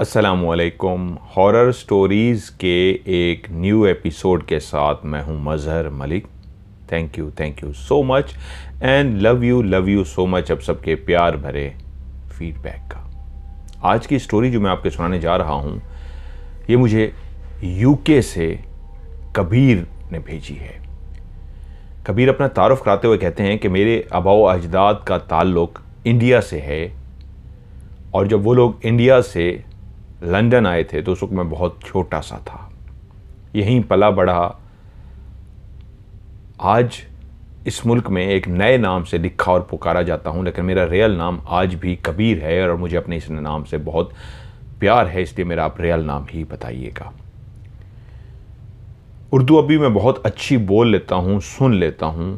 असलकुम horror stories के एक न्यू एपिसोड के साथ मैं हूं Mazhar Malik thank you thank you so much and love you love you so much अब सबके प्यार भरे फीडबैक का आज की स्टोरी जो मैं आपके सुनाने जा रहा हूं ये मुझे यूके से कबीर ने भेजी है कबीर अपना तारफ़ कराते हुए कहते हैं कि मेरे अबाव अजदाद का ताल्लुक़ इंडिया से है और जब वो लोग इंडिया से लंदन आए थे तो उस वक्त मैं बहुत छोटा सा था यहीं पला बढ़ा आज इस मुल्क में एक नए नाम से लिखा और पुकारा जाता हूँ लेकिन मेरा रियल नाम आज भी कबीर है और मुझे अपने इस नाम से बहुत प्यार है इसलिए मेरा आप रियल नाम ही बताइएगा उर्दू अभी मैं बहुत अच्छी बोल लेता हूँ सुन लेता हूँ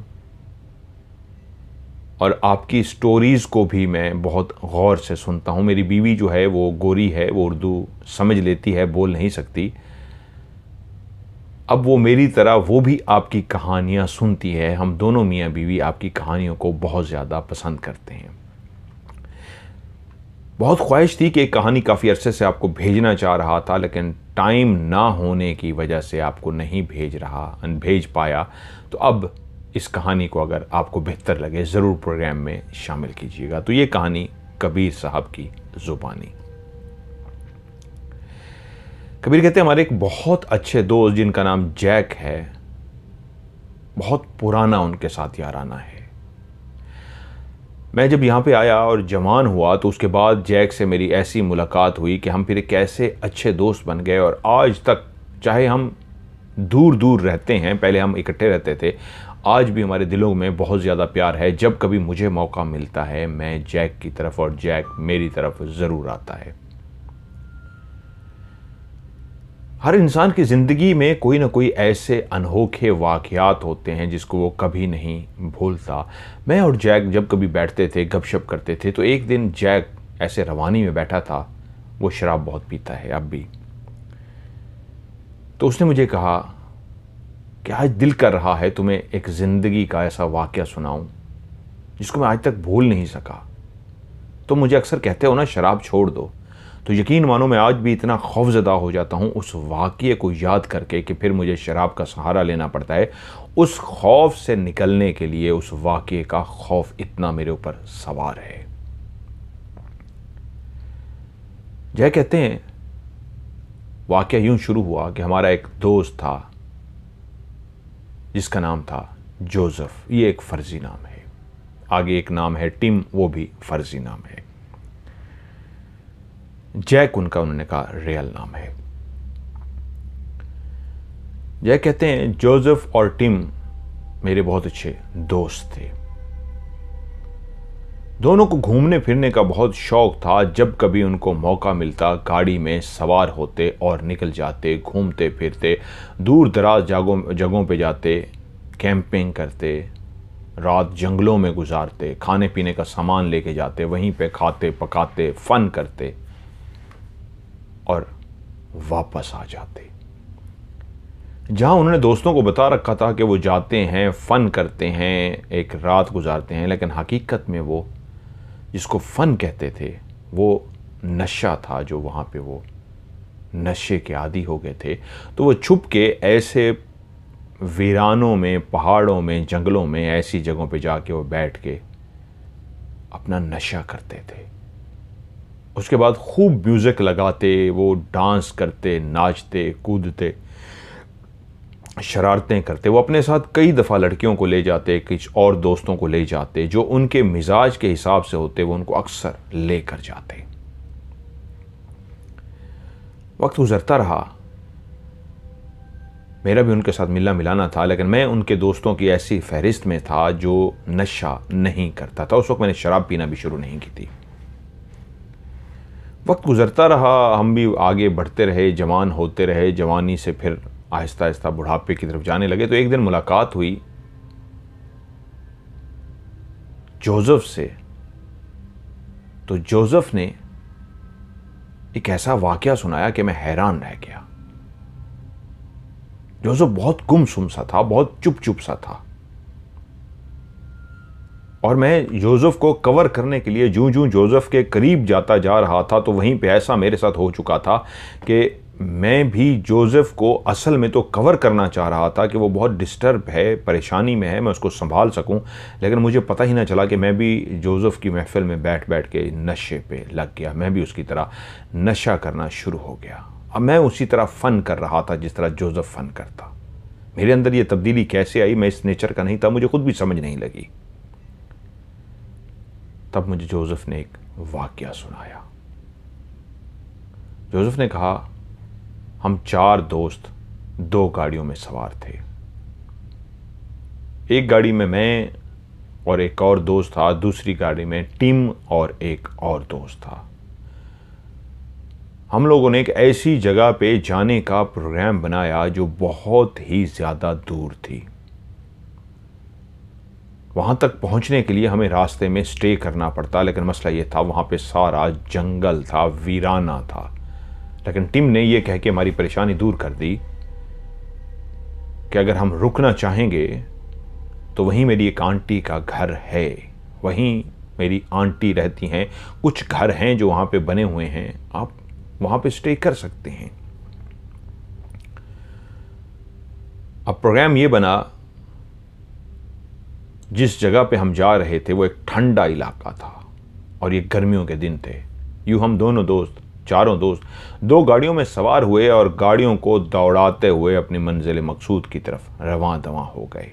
और आपकी स्टोरीज़ को भी मैं बहुत गौर से सुनता हूँ मेरी बीवी जो है वो गोरी है वो उर्दू समझ लेती है बोल नहीं सकती अब वो मेरी तरह वो भी आपकी कहानियाँ सुनती है हम दोनों मियाँ बीवी आपकी कहानियों को बहुत ज़्यादा पसंद करते हैं बहुत ख्वाहिश थी कि एक कहानी काफ़ी अरसे से आपको भेजना चाह रहा था लेकिन टाइम ना होने की वजह से आपको नहीं भेज रहा भेज पाया तो अब इस कहानी को अगर आपको बेहतर लगे ज़रूर प्रोग्राम में शामिल कीजिएगा तो ये कहानी कबीर साहब की ज़ुबानी कबीर कहते हैं हमारे एक बहुत अच्छे दोस्त जिनका नाम जैक है बहुत पुराना उनके साथ याराना है मैं जब यहाँ पे आया और जवान हुआ तो उसके बाद जैक से मेरी ऐसी मुलाकात हुई कि हम फिर कैसे अच्छे दोस्त बन गए और आज तक चाहे हम दूर दूर रहते हैं पहले हम इकट्ठे रहते थे आज भी हमारे दिलों में बहुत ज़्यादा प्यार है जब कभी मुझे मौका मिलता है मैं जैक की तरफ और जैक मेरी तरफ ज़रूर आता है हर इंसान की ज़िंदगी में कोई ना कोई ऐसे अनहोखे वाक़ात होते हैं जिसको वो कभी नहीं भूलता मैं और जैक जब कभी बैठते थे गपशप करते थे तो एक दिन जैक ऐसे रवानी में बैठा था वो शराब बहुत पीता है अब भी तो उसने मुझे कहा कि आज दिल कर रहा है तुम्हें एक ज़िंदगी का ऐसा वाक्य सुनाऊं जिसको मैं आज तक भूल नहीं सका तो मुझे अक्सर कहते हो ना शराब छोड़ दो तो यकीन मानो मैं आज भी इतना खौफजदा हो जाता हूँ उस वाक्य को याद करके कि फिर मुझे शराब का सहारा लेना पड़ता है उस खौफ से निकलने के लिए उस वाक्य का खौफ इतना मेरे ऊपर सवार है जय कहते हैं वाक़ यूं शुरू हुआ कि हमारा एक दोस्त था जिसका नाम था जोसेफ ये एक फर्जी नाम है आगे एक नाम है टिम वो भी फर्जी नाम है जैक उनका उन्होंने कहा रियल नाम है जैक कहते हैं जोसेफ और टिम मेरे बहुत अच्छे दोस्त थे दोनों को घूमने फिरने का बहुत शौक था जब कभी उनको मौका मिलता गाड़ी में सवार होते और निकल जाते घूमते फिरते दूर दराज जगहों जगहों पे जाते कैंपिंग करते रात जंगलों में गुजारते खाने पीने का सामान लेके जाते वहीं पे खाते पकाते फन करते और वापस आ जाते जहाँ उन्होंने दोस्तों को बता रखा था कि वो जाते हैं फ़न करते हैं एक रात गुजारते हैं लेकिन हकीकत में वो जिसको फ़न कहते थे वो नशा था जो वहाँ पे वो नशे के आदि हो गए थे तो वो छुप के ऐसे वीरानों में पहाड़ों में जंगलों में ऐसी जगहों पे जाके वो बैठ के अपना नशा करते थे उसके बाद खूब म्यूज़िक लगाते वो डांस करते नाचते कूदते शरारतें करते वो अपने साथ कई दफ़ा लड़कियों को ले जाते कुछ और दोस्तों को ले जाते जो उनके मिजाज के हिसाब से होते वो उनको अक्सर लेकर जाते वक्त गुजरता रहा मेरा भी उनके साथ मिलना मिलाना था लेकिन मैं उनके दोस्तों की ऐसी फहरिस्त में था जो नशा नहीं करता था उस वक्त मैंने शराब पीना भी शुरू नहीं की थी वक्त गुज़रता रहा हम भी आगे बढ़ते रहे जवान होते रहे जवानी से फिर आहिस्ता आहिस्ता बुढ़ापे की तरफ जाने लगे तो एक दिन मुलाकात हुई जोसेफ से तो जोसेफ ने एक ऐसा वाक्य सुनाया कि मैं हैरान रह गया जोसेफ बहुत गुमसुम सा था बहुत चुप चुप सा था और मैं जोसेफ को कवर करने के लिए जूं जूं जोसेफ के करीब जाता जा रहा था तो वहीं पे ऐसा मेरे साथ हो चुका था कि मैं भी जोसेफ को असल में तो कवर करना चाह रहा था कि वो बहुत डिस्टर्ब है परेशानी में है मैं उसको संभाल सकूं लेकिन मुझे पता ही ना चला कि मैं भी जोसेफ की महफिल में बैठ बैठ के नशे पे लग गया मैं भी उसकी तरह नशा करना शुरू हो गया अब मैं उसी तरह फ़न कर रहा था जिस तरह जोसेफ फ़न करता मेरे अंदर ये तब्दीली कैसे आई मैं इस नेचर का नहीं था मुझे खुद भी समझ नहीं लगी तब मुझे जोसेफ ने एक वाक्य सुनाया जोसेफ ने कहा हम चार दोस्त दो गाड़ियों में सवार थे एक गाड़ी में मैं और एक और दोस्त था दूसरी गाड़ी में टिम और एक और दोस्त था हम लोगों ने एक ऐसी जगह पे जाने का प्रोग्राम बनाया जो बहुत ही ज़्यादा दूर थी वहाँ तक पहुँचने के लिए हमें रास्ते में स्टे करना पड़ता लेकिन मसला ये था वहाँ पे सारा जंगल था वीराना था लेकिन टिम ने यह कह के हमारी परेशानी दूर कर दी कि अगर हम रुकना चाहेंगे तो वहीं मेरी एक आंटी का घर है वहीं मेरी आंटी रहती हैं कुछ घर हैं जो वहाँ पे बने हुए हैं आप वहां पे स्टे कर सकते हैं अब प्रोग्राम ये बना जिस जगह पे हम जा रहे थे वो एक ठंडा इलाका था और ये गर्मियों के दिन थे यूँ हम दोनों दोस्त चारों दोस्त दो गाड़ियों में सवार हुए और गाड़ियों को दौड़ाते हुए अपनी मंजिल मकसूद की तरफ रवा दवा हो गए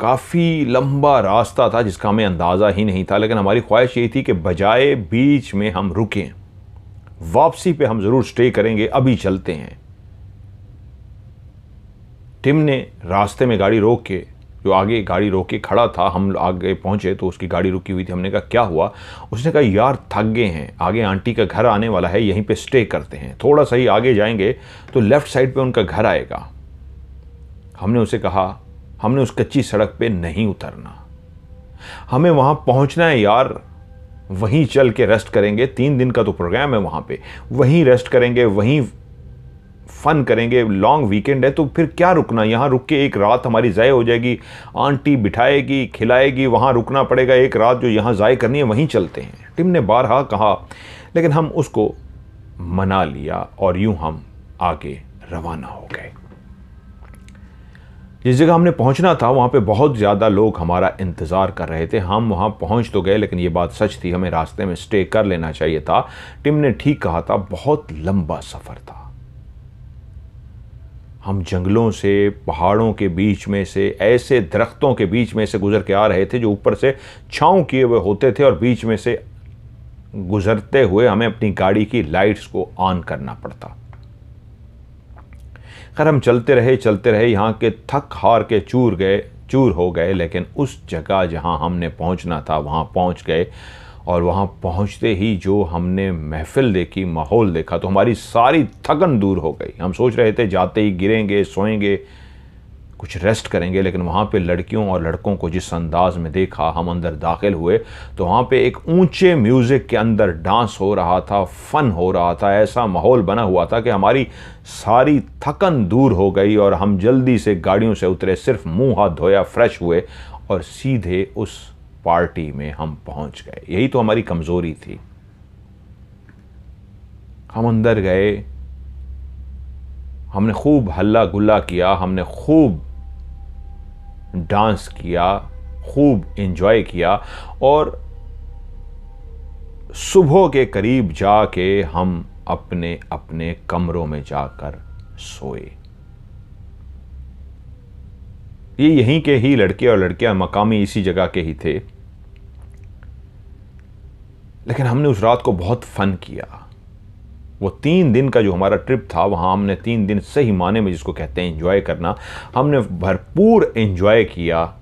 काफ़ी लंबा रास्ता था जिसका हमें अंदाज़ा ही नहीं था लेकिन हमारी ख्वाहिश यही थी कि बजाय बीच में हम रुकें वापसी पे हम ज़रूर स्टे करेंगे अभी चलते हैं टिम ने रास्ते में गाड़ी रोक के जो आगे गाड़ी रोके खड़ा था हम आगे पहुंचे तो उसकी गाड़ी रुकी हुई थी हमने कहा क्या हुआ उसने कहा यार थक गए हैं आगे आंटी का घर आने वाला है यहीं पे स्टे करते हैं थोड़ा सा ही आगे जाएंगे तो लेफ़्ट साइड पे उनका घर आएगा हमने उसे कहा हमने उस कच्ची सड़क पे नहीं उतरना हमें वहां पहुंचना है यार वहीं चल के रेस्ट करेंगे तीन दिन का तो प्रोग्राम है वहां पे वहीं रेस्ट करेंगे वहीं फ़न करेंगे लॉन्ग वीकेंड है तो फिर क्या रुकना यहाँ रुक के एक रात हमारी ज़ाय हो जाएगी आंटी बिठाएगी खिलाएगी वहाँ रुकना पड़ेगा एक रात जो यहाँ ज़ाय करनी है वहीं चलते हैं टिम ने बारहा कहा लेकिन हम उसको मना लिया और यूं हम आगे रवाना हो गए जिस जगह हमने पहुंचना था वहां पे बहुत ज़्यादा लोग हमारा इंतज़ार कर रहे थे हम वहां पहुंच तो गए लेकिन ये बात सच थी हमें रास्ते में स्टे कर लेना चाहिए था टिम ने ठीक कहा था बहुत लंबा सफ़र था हम जंगलों से पहाड़ों के बीच में से ऐसे दरख्तों के बीच में से गुजर के आ रहे थे जो ऊपर से छाँव किए हुए होते थे और बीच में से गुजरते हुए हमें अपनी गाड़ी की लाइट्स को ऑन करना पड़ता खैर हम चलते रहे चलते रहे यहाँ के थक हार के चूर गए चूर हो गए लेकिन उस जगह जहाँ हमने पहुँचना था वहाँ पहुँच गए और वहाँ पहुँचते ही जो हमने महफिल देखी माहौल देखा तो हमारी सारी थकन दूर हो गई हम सोच रहे थे जाते ही गिरेंगे सोएंगे कुछ रेस्ट करेंगे लेकिन वहाँ पे लड़कियों और लड़कों को जिस अंदाज में देखा हम अंदर दाखिल हुए तो वहाँ पे एक ऊंचे म्यूज़िक के अंदर डांस हो रहा था फ़न हो रहा था ऐसा माहौल बना हुआ था कि हमारी सारी थकन दूर हो गई और हम जल्दी से गाड़ियों से उतरे सिर्फ मुंह हाथ धोया फ्रेश हुए और सीधे उस पार्टी में हम पहुंच गए यही तो हमारी कमज़ोरी थी हम अंदर गए हमने खूब हल्ला गुल्ला किया हमने खूब डांस किया खूब इंजॉय किया और सुबह के करीब जाके हम अपने अपने कमरों में जाकर सोए ये यहीं के ही लड़के और लड़कियां मकामी इसी जगह के ही थे लेकिन हमने उस रात को बहुत फ़न किया वो तीन दिन का जो हमारा ट्रिप था वहाँ हमने तीन दिन सही माने में जिसको कहते हैं इन्जॉय करना हमने भरपूर इन्जॉय किया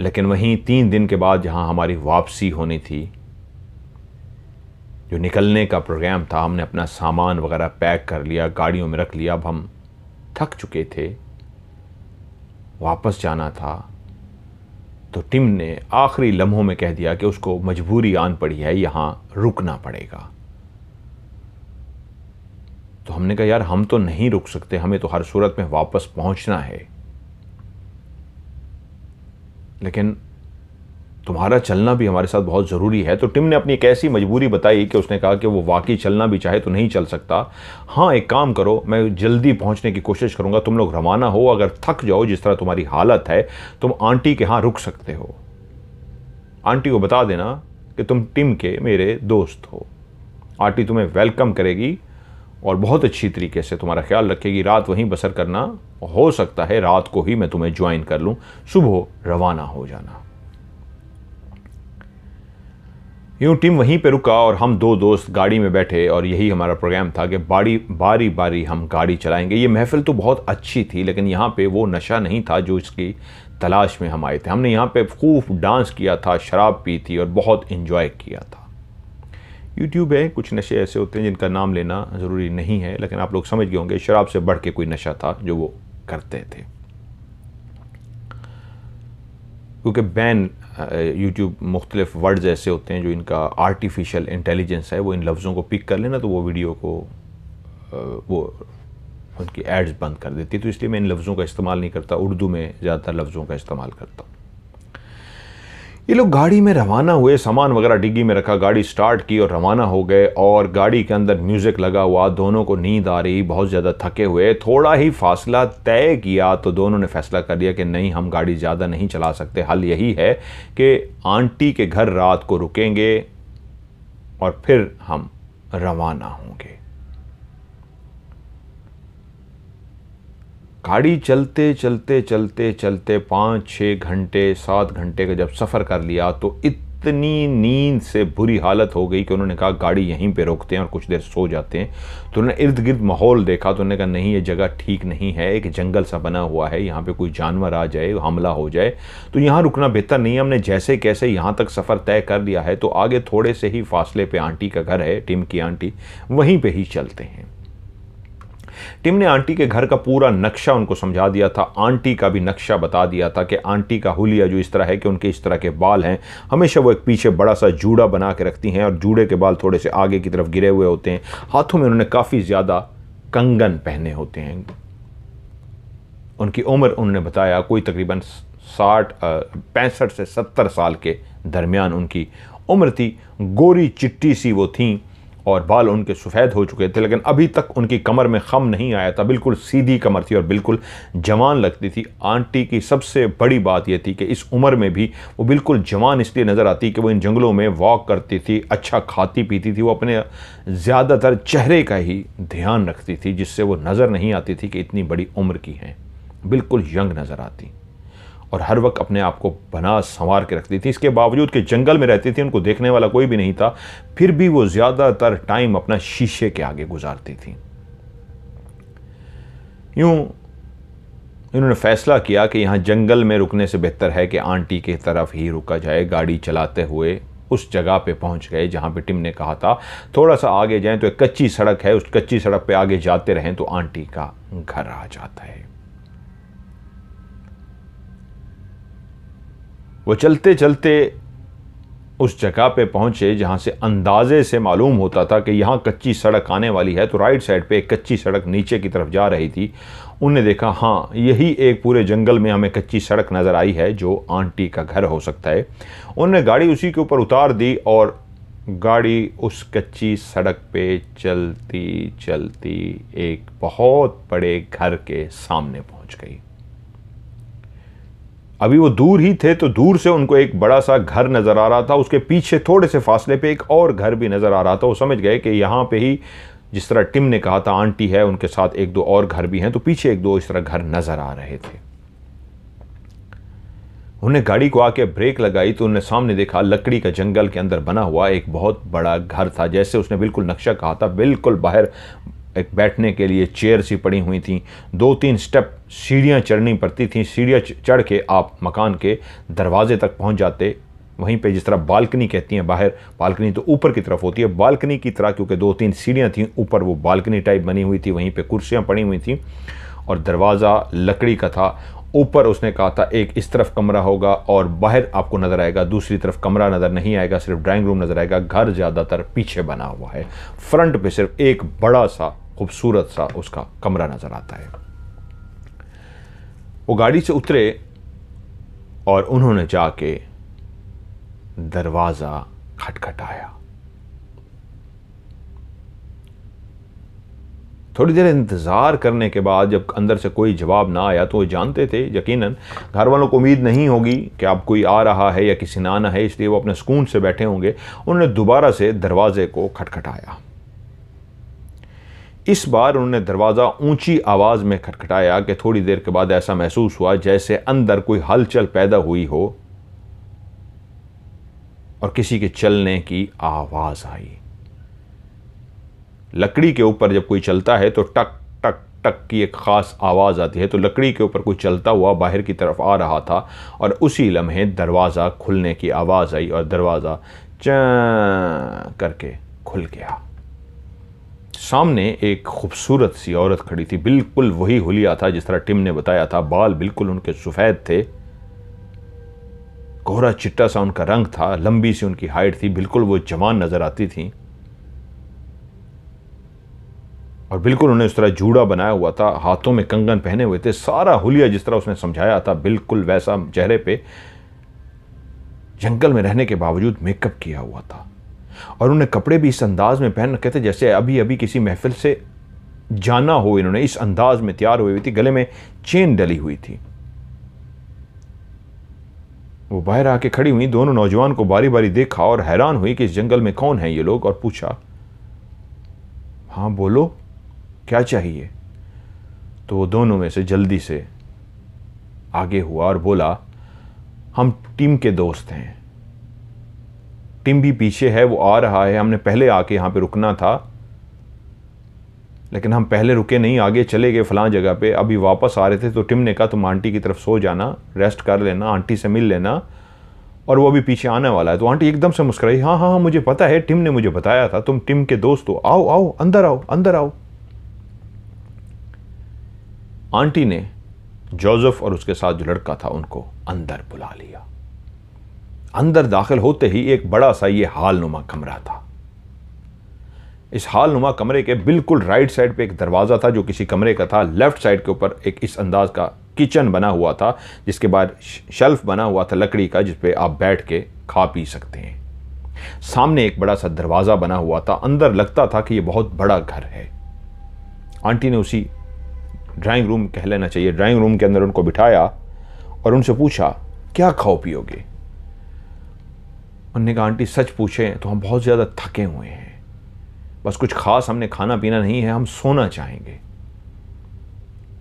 लेकिन वहीं तीन दिन के बाद जहाँ हमारी वापसी होनी थी जो निकलने का प्रोग्राम था हमने अपना सामान वगैरह पैक कर लिया गाड़ियों में रख लिया अब हम थक चुके थे वापस जाना था तो टिम ने आखिरी लम्हों में कह दिया कि उसको मजबूरी आन पड़ी है यहां रुकना पड़ेगा तो हमने कहा यार हम तो नहीं रुक सकते हमें तो हर सूरत में वापस पहुंचना है लेकिन तुम्हारा चलना भी हमारे साथ बहुत ज़रूरी है तो टिम ने अपनी एक ऐसी मजबूरी बताई कि उसने कहा कि वो वाकई चलना भी चाहे तो नहीं चल सकता हाँ एक काम करो मैं जल्दी पहुँचने की कोशिश करूँगा तुम लोग रवाना हो अगर थक जाओ जिस तरह तुम्हारी हालत है तुम आंटी के यहाँ रुक सकते हो आंटी को बता देना कि तुम टिम के मेरे दोस्त हो आंटी तुम्हें वेलकम करेगी और बहुत अच्छी तरीके से तुम्हारा ख्याल रखेगी रात वहीं बसर करना हो सकता है रात को ही मैं तुम्हें ज्वाइन कर लूँ सुबह रवाना हो जाना यूँ टीम वहीं पे रुका और हम दो दोस्त गाड़ी में बैठे और यही हमारा प्रोग्राम था कि बारी बारी बारी हम गाड़ी चलाएंगे ये महफिल तो बहुत अच्छी थी लेकिन यहाँ पे वो नशा नहीं था जो इसकी तलाश में हम आए थे हमने यहाँ पे खूब डांस किया था शराब पी थी और बहुत इन्जॉय किया था यूट्यूब है कुछ नशे ऐसे होते हैं जिनका नाम लेना ज़रूरी नहीं है लेकिन आप लोग समझ गए होंगे शराब से बढ़ के कोई नशा था जो वो करते थे क्योंकि बैन यूट्यूब मुख्तलिफ वर्ड्स ऐसे होते हैं जो इनका आर्टिफिशियल इंटेलिजेंस है वो इन लफ्ज़ों को पिक कर लेना तो वो वीडियो को वो उनकी एड्स बंद कर देती तो इसलिए मैं इन लफ्ज़ों का इस्तेमाल नहीं करता उर्दू में ज़्यादातर लफ्ज़ों का इस्तेमाल करता हूँ ये लोग गाड़ी में रवाना हुए सामान वगैरह डिग्गी में रखा गाड़ी स्टार्ट की और रवाना हो गए और गाड़ी के अंदर म्यूज़िक लगा हुआ दोनों को नींद आ रही बहुत ज़्यादा थके हुए थोड़ा ही फासला तय किया तो दोनों ने फैसला कर लिया कि नहीं हम गाड़ी ज़्यादा नहीं चला सकते हल यही है कि आंटी के घर रात को रुकेंगे और फिर हम रवाना होंगे गाड़ी चलते चलते चलते चलते पाँच छः घंटे सात घंटे का जब सफ़र कर लिया तो इतनी नींद से बुरी हालत हो गई कि उन्होंने कहा गाड़ी यहीं पे रोकते हैं और कुछ देर सो जाते हैं तो उन्होंने इर्द गिर्द माहौल देखा तो उन्होंने कहा नहीं ये जगह ठीक नहीं है एक जंगल सा बना हुआ है यहाँ पे कोई जानवर आ जाए हमला हो जाए तो यहाँ रुकना बेहतर नहीं है हमने जैसे कैसे यहाँ तक सफ़र तय कर लिया है तो आगे थोड़े से ही फासले पर आंटी का घर है टिम की आंटी वहीं पर ही चलते हैं टिम ने आंटी के घर का पूरा नक्शा उनको समझा दिया था आंटी का भी नक्शा बता दिया था कि आंटी का हुलिया जो इस तरह है कि उनके इस तरह के बाल हैं हमेशा वो एक पीछे बड़ा सा जूड़ा बना के रखती हैं और जूड़े के बाल थोड़े से आगे की तरफ गिरे हुए होते हैं हाथों में उन्होंने काफ़ी ज़्यादा कंगन पहने होते हैं उनकी उम्र उन्होंने बताया कोई तकरीबन साठ पैंसठ से सत्तर साल के दरमियान उनकी उम्र थी गोरी चिट्टी सी वो थीं और बाल उनके सफ़ेद हो चुके थे लेकिन अभी तक उनकी कमर में खम नहीं आया था बिल्कुल सीधी कमर थी और बिल्कुल जवान लगती थी आंटी की सबसे बड़ी बात यह थी कि इस उम्र में भी वो बिल्कुल जवान इसलिए नज़र आती कि वो इन जंगलों में वॉक करती थी अच्छा खाती पीती थी वो अपने ज़्यादातर चेहरे का ही ध्यान रखती थी जिससे वो नज़र नहीं आती थी कि इतनी बड़ी उम्र की हैं बिल्कुल यंग नज़र आती और हर वक्त अपने आप को बना संवार के रखती थी इसके बावजूद कि जंगल में रहती थी उनको देखने वाला कोई भी नहीं था फिर भी वो ज़्यादातर टाइम अपना शीशे के आगे गुजारती थी यूं इन्होंने फैसला किया कि यहाँ जंगल में रुकने से बेहतर है कि आंटी के तरफ ही रुका जाए गाड़ी चलाते हुए उस जगह पे पहुंच गए जहाँ पे टिम ने कहा था थोड़ा सा आगे जाएं तो एक कच्ची सड़क है उस कच्ची सड़क पे आगे जाते रहें तो आंटी का घर आ जाता है वो चलते चलते उस जगह पे पहुँचे जहाँ से अंदाजे से मालूम होता था कि यहाँ कच्ची सड़क आने वाली है तो राइट साइड पे एक कच्ची सड़क नीचे की तरफ जा रही थी उनने देखा हाँ यही एक पूरे जंगल में हमें कच्ची सड़क नज़र आई है जो आंटी का घर हो सकता है उनने गाड़ी उसी के ऊपर उतार दी और गाड़ी उस कच्ची सड़क पे चलती चलती एक बहुत बड़े घर के सामने पहुंच गई अभी वो दूर ही थे तो दूर से उनको एक बड़ा सा घर नज़र आ रहा था उसके पीछे थोड़े से फासले पे एक और घर भी नज़र आ रहा था वो समझ गए कि यहाँ पे ही जिस तरह टिम ने कहा था आंटी है उनके साथ एक दो और घर भी हैं तो पीछे एक दो इस तरह घर नज़र आ रहे थे उन्हें गाड़ी को आके ब्रेक लगाई तो उन्हें सामने देखा लकड़ी का जंगल के अंदर बना हुआ एक बहुत बड़ा घर था जैसे उसने बिल्कुल नक्शा कहा था बिल्कुल बाहर एक बैठने के लिए चेयर सी पड़ी हुई थी दो तीन स्टेप सीढ़ियाँ चढ़नी पड़ती थी सीढ़ियाँ चढ़ के आप मकान के दरवाजे तक पहुँच जाते वहीं पे जिस तरह बालकनी कहती हैं बाहर बालकनी तो ऊपर की तरफ होती है बालकनी की तरह क्योंकि दो तीन सीढ़ियाँ थीं ऊपर वो बालकनी टाइप बनी हुई थी वहीं पे कुर्सियाँ पड़ी हुई थीं और दरवाज़ा लकड़ी का था ऊपर उसने कहा था एक इस तरफ कमरा होगा और बाहर आपको नज़र आएगा दूसरी तरफ कमरा नज़र नहीं आएगा सिर्फ ड्राइंग रूम नज़र आएगा घर ज़्यादातर पीछे बना हुआ है फ्रंट पर सिर्फ एक बड़ा सा खूबसूरत सा उसका कमरा नज़र आता है वो गाड़ी से उतरे और उन्होंने जाके दरवाज़ा खटखटाया थोड़ी देर इंतज़ार करने के बाद जब अंदर से कोई जवाब ना आया तो वो जानते थे यकीनन घर वालों को उम्मीद नहीं होगी कि आप कोई आ रहा है या किसी ने आना है इसलिए वो अपने सुकून से बैठे होंगे उन्होंने दोबारा से दरवाज़े को खटखटाया इस बार उन्होंने दरवाज़ा ऊंची आवाज़ में खटखटाया कि थोड़ी देर के बाद ऐसा महसूस हुआ जैसे अंदर कोई हलचल पैदा हुई हो और किसी के चलने की आवाज़ आई लकड़ी के ऊपर जब कोई चलता है तो टक टक टक की एक ख़ास आवाज़ आती है तो लकड़ी के ऊपर कोई चलता हुआ बाहर की तरफ आ रहा था और उसी लम्हे दरवाज़ा खुलने की आवाज़ आई और दरवाज़ा च करके खुल गया सामने एक खूबसूरत सी औरत खड़ी थी बिल्कुल वही हुलिया था जिस तरह टिम ने बताया था बाल बिल्कुल उनके सफ़ेद थे कोहरा चिट्टा सा उनका रंग था लंबी सी उनकी हाइट थी बिल्कुल वो जवान नज़र आती थी और बिल्कुल उन्हें उस तरह जूड़ा बनाया हुआ था हाथों में कंगन पहने हुए थे सारा हुलिया जिस तरह उसने समझाया था बिल्कुल वैसा चेहरे पे जंगल में रहने के बावजूद मेकअप किया हुआ था और उन्हें कपड़े भी इस अंदाज में पहन रखे थे जैसे अभी अभी किसी महफिल से जाना हो इन्होंने इस अंदाज में तैयार हुई हुई थी गले में चेन डली हुई थी वो बाहर आके खड़ी हुई दोनों नौजवान को बारी बारी देखा और हैरान हुई कि इस जंगल में कौन है ये लोग और पूछा हाँ बोलो क्या चाहिए तो वो दोनों में से जल्दी से आगे हुआ और बोला हम टीम के दोस्त हैं टीम भी पीछे है वो आ रहा है हमने पहले आके यहाँ पे रुकना था लेकिन हम पहले रुके नहीं आगे चले गए फलां जगह पे अभी वापस आ रहे थे तो टिम ने कहा तुम आंटी की तरफ सो जाना रेस्ट कर लेना आंटी से मिल लेना और वो अभी पीछे आने वाला है तो आंटी एकदम से मुस्कराई हाँ हाँ हाँ मुझे पता है टिम ने मुझे बताया था तुम टिम के दोस्त हो आओ आओ अंदर आओ अंदर आओ आंटी ने जोसेफ और उसके साथ जो लड़का था उनको अंदर बुला लिया अंदर दाखिल होते ही एक बड़ा सा ये हाल नुमा कमरा था इस हाल नुमा कमरे के बिल्कुल राइट साइड पे एक दरवाज़ा था जो किसी कमरे का था लेफ़्ट साइड के ऊपर एक इस अंदाज का किचन बना हुआ था जिसके बाद शेल्फ बना हुआ था लकड़ी का जिसपे आप बैठ के खा पी सकते हैं सामने एक बड़ा सा दरवाज़ा बना हुआ था अंदर लगता था कि यह बहुत बड़ा घर है आंटी ने उसी ड्राइंग रूम कह लेना चाहिए ड्राइंग रूम के अंदर उनको बिठाया और उनसे पूछा क्या खाओ पियोगे उन्होंने कहा आंटी सच पूछें तो हम बहुत ज़्यादा थके हुए हैं बस कुछ खास हमने खाना पीना नहीं है हम सोना चाहेंगे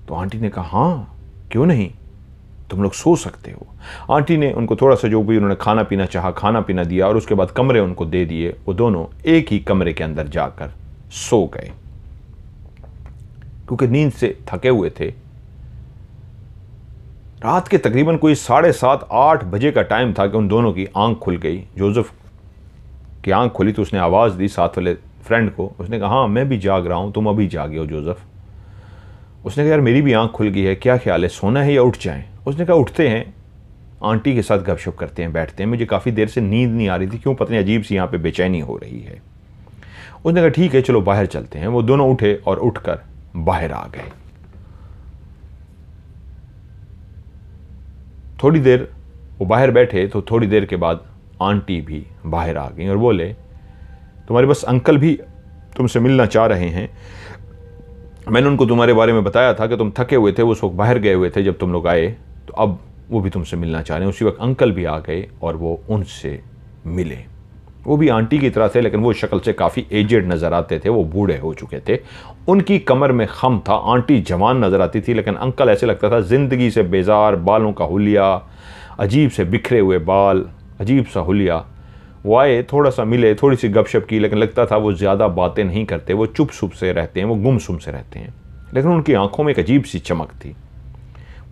तो आंटी ने कहा हाँ क्यों नहीं तुम लोग सो सकते हो आंटी ने उनको थोड़ा सा जो भी उन्होंने खाना पीना चाहा खाना पीना दिया और उसके बाद कमरे उनको दे दिए वो दोनों एक ही कमरे के अंदर जाकर सो गए क्योंकि नींद से थके हुए थे रात के तकरीबन कोई साढ़े सात आठ बजे का टाइम था कि उन दोनों की आंख खुल गई जोसेफ की आंख खुली तो उसने आवाज़ दी साथ वाले फ्रेंड को उसने कहा हाँ मैं भी जाग रहा हूँ तुम अभी जागे हो जोसेफ उसने कहा यार मेरी भी आंख खुल गई है क्या ख्याल है सोना है या उठ जाएँ उसने कहा उठते हैं आंटी के साथ गपशप करते हैं बैठते हैं मुझे काफ़ी देर से नींद नहीं आ रही थी क्यों पता नहीं अजीब सी यहाँ पे बेचैनी हो रही है उसने कहा ठीक है चलो बाहर चलते हैं वो दोनों उठे और उठकर बाहर आ गए थोड़ी देर वो बाहर बैठे तो थोड़ी देर के बाद आंटी भी बाहर आ गई और बोले तुम्हारे बस अंकल भी तुमसे मिलना चाह रहे हैं मैंने उनको तुम्हारे बारे में बताया था कि तुम थके हुए थे वो उस वक्त बाहर गए हुए थे जब तुम लोग आए तो अब वो भी तुमसे मिलना चाह रहे हैं उसी वक्त अंकल भी आ गए और वो उनसे मिले वो भी आंटी की तरह थे लेकिन वो शक्ल से काफ़ी एजेड नज़र आते थे वो बूढ़े हो चुके थे उनकी कमर में खम था आंटी जवान नज़र आती थी लेकिन अंकल ऐसे लगता था ज़िंदगी से बेजार बालों का हुलिया अजीब से बिखरे हुए बाल अजीब सा हुलिया वो आए थोड़ा सा मिले थोड़ी सी गपशप की लेकिन लगता था वो ज़्यादा बातें नहीं करते वो चुप सुप से रहते हैं वो गुमसुम से रहते हैं लेकिन उनकी आंखों में एक अजीब सी चमक थी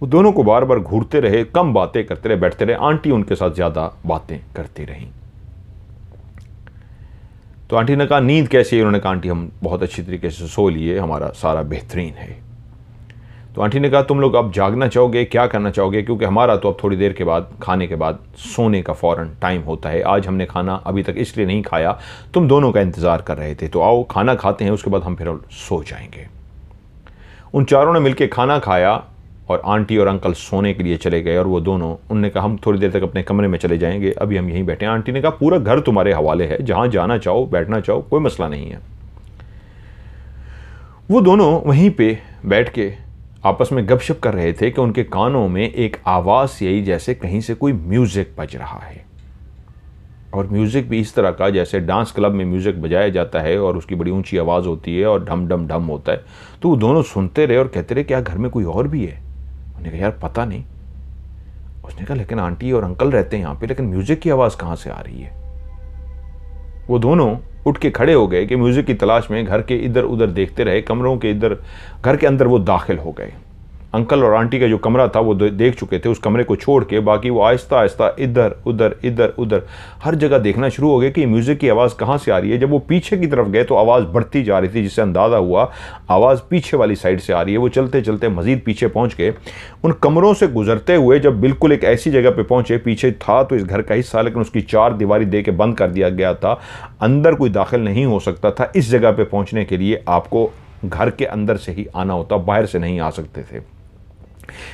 वो दोनों को बार बार घूरते रहे कम बातें करते रहे बैठते रहे आंटी उनके साथ ज़्यादा बातें करती रहीं तो आंटी ने कहा नींद कैसी है उन्होंने कहा आंटी हम बहुत अच्छी तरीके से सो लिए हमारा सारा बेहतरीन है तो आंटी ने कहा तुम लोग अब जागना चाहोगे क्या करना चाहोगे क्योंकि हमारा तो अब थोड़ी देर के बाद खाने के बाद सोने का फ़ौर टाइम होता है आज हमने खाना अभी तक इसलिए नहीं खाया तुम दोनों का इंतज़ार कर रहे थे तो आओ खाना खाते हैं उसके बाद हम फिर सो जाएंगे उन चारों ने मिलकर खाना खाया और आंटी और अंकल सोने के लिए चले गए और वो दोनों उनने कहा हम थोड़ी देर तक अपने कमरे में चले जाएंगे अभी हम यहीं बैठे आंटी ने कहा पूरा घर तुम्हारे हवाले है जहाँ जाना चाहो बैठना चाहो कोई मसला नहीं है वो दोनों वहीं पे बैठ के आपस में गपशप कर रहे थे कि उनके कानों में एक आवाज़ यही जैसे कहीं से कोई म्यूज़िक बज रहा है और म्यूज़िक भी इस तरह का जैसे डांस क्लब में म्यूज़िक बजाया जाता है और उसकी बड़ी ऊंची आवाज़ होती है और ढम ढम ढम होता है तो वो दोनों सुनते रहे और कहते रहे क्या घर में कोई और भी है मैंने कहा यार पता नहीं उसने कहा लेकिन आंटी और अंकल रहते हैं यहाँ पे लेकिन म्यूज़िक की आवाज़ कहाँ से आ रही है वो दोनों उठ के खड़े हो गए कि म्यूज़िक की तलाश में घर के इधर उधर देखते रहे कमरों के इधर घर के अंदर वो दाखिल हो गए अंकल और आंटी का जो कमरा था वो देख चुके थे उस कमरे को छोड़ के बाकी वो आहिस्ता आहिस्ता इधर उधर इधर उधर हर जगह देखना शुरू हो गया कि म्यूज़िक की आवाज़ कहाँ से आ रही है जब वो पीछे की तरफ गए तो आवाज़ बढ़ती जा रही थी जिससे अंदाज़ा हुआ आवाज़ पीछे वाली साइड से आ रही है वो चलते चलते मज़ीद पीछे पहुँच के उन कमरों से गुजरते हुए जब बिल्कुल एक ऐसी जगह पर पहुँचे पीछे था तो इस घर का हिस्सा लेकिन उसकी चार दीवारी दे के बंद कर दिया गया था अंदर कोई दाखिल नहीं हो सकता था इस जगह पर पहुँचने के लिए आपको घर के अंदर से ही आना होता बाहर से नहीं आ सकते थे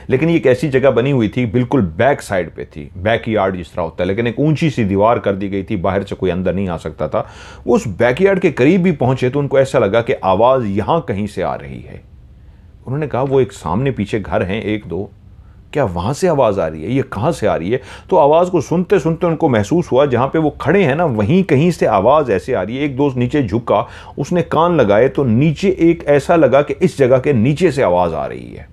लेकिन ये एक ऐसी जगह बनी हुई थी बिल्कुल बैक साइड पे थी बैक यार्ड जिस तरह होता है लेकिन एक ऊंची सी दीवार कर दी गई थी बाहर से कोई अंदर नहीं आ सकता था वो उस बैक यार्ड के करीब भी पहुंचे तो उनको ऐसा लगा कि आवाज़ यहाँ कहीं से आ रही है उन्होंने कहा वो एक सामने पीछे घर हैं एक दो क्या वहाँ से आवाज़ आ रही है ये कहाँ से आ रही है तो आवाज़ को सुनते सुनते उनको महसूस हुआ जहाँ पे वो खड़े हैं ना वहीं कहीं से आवाज़ ऐसे आ रही है एक दोस्त नीचे झुका उसने कान लगाए तो नीचे एक ऐसा लगा कि इस जगह के नीचे से आवाज़ आ रही है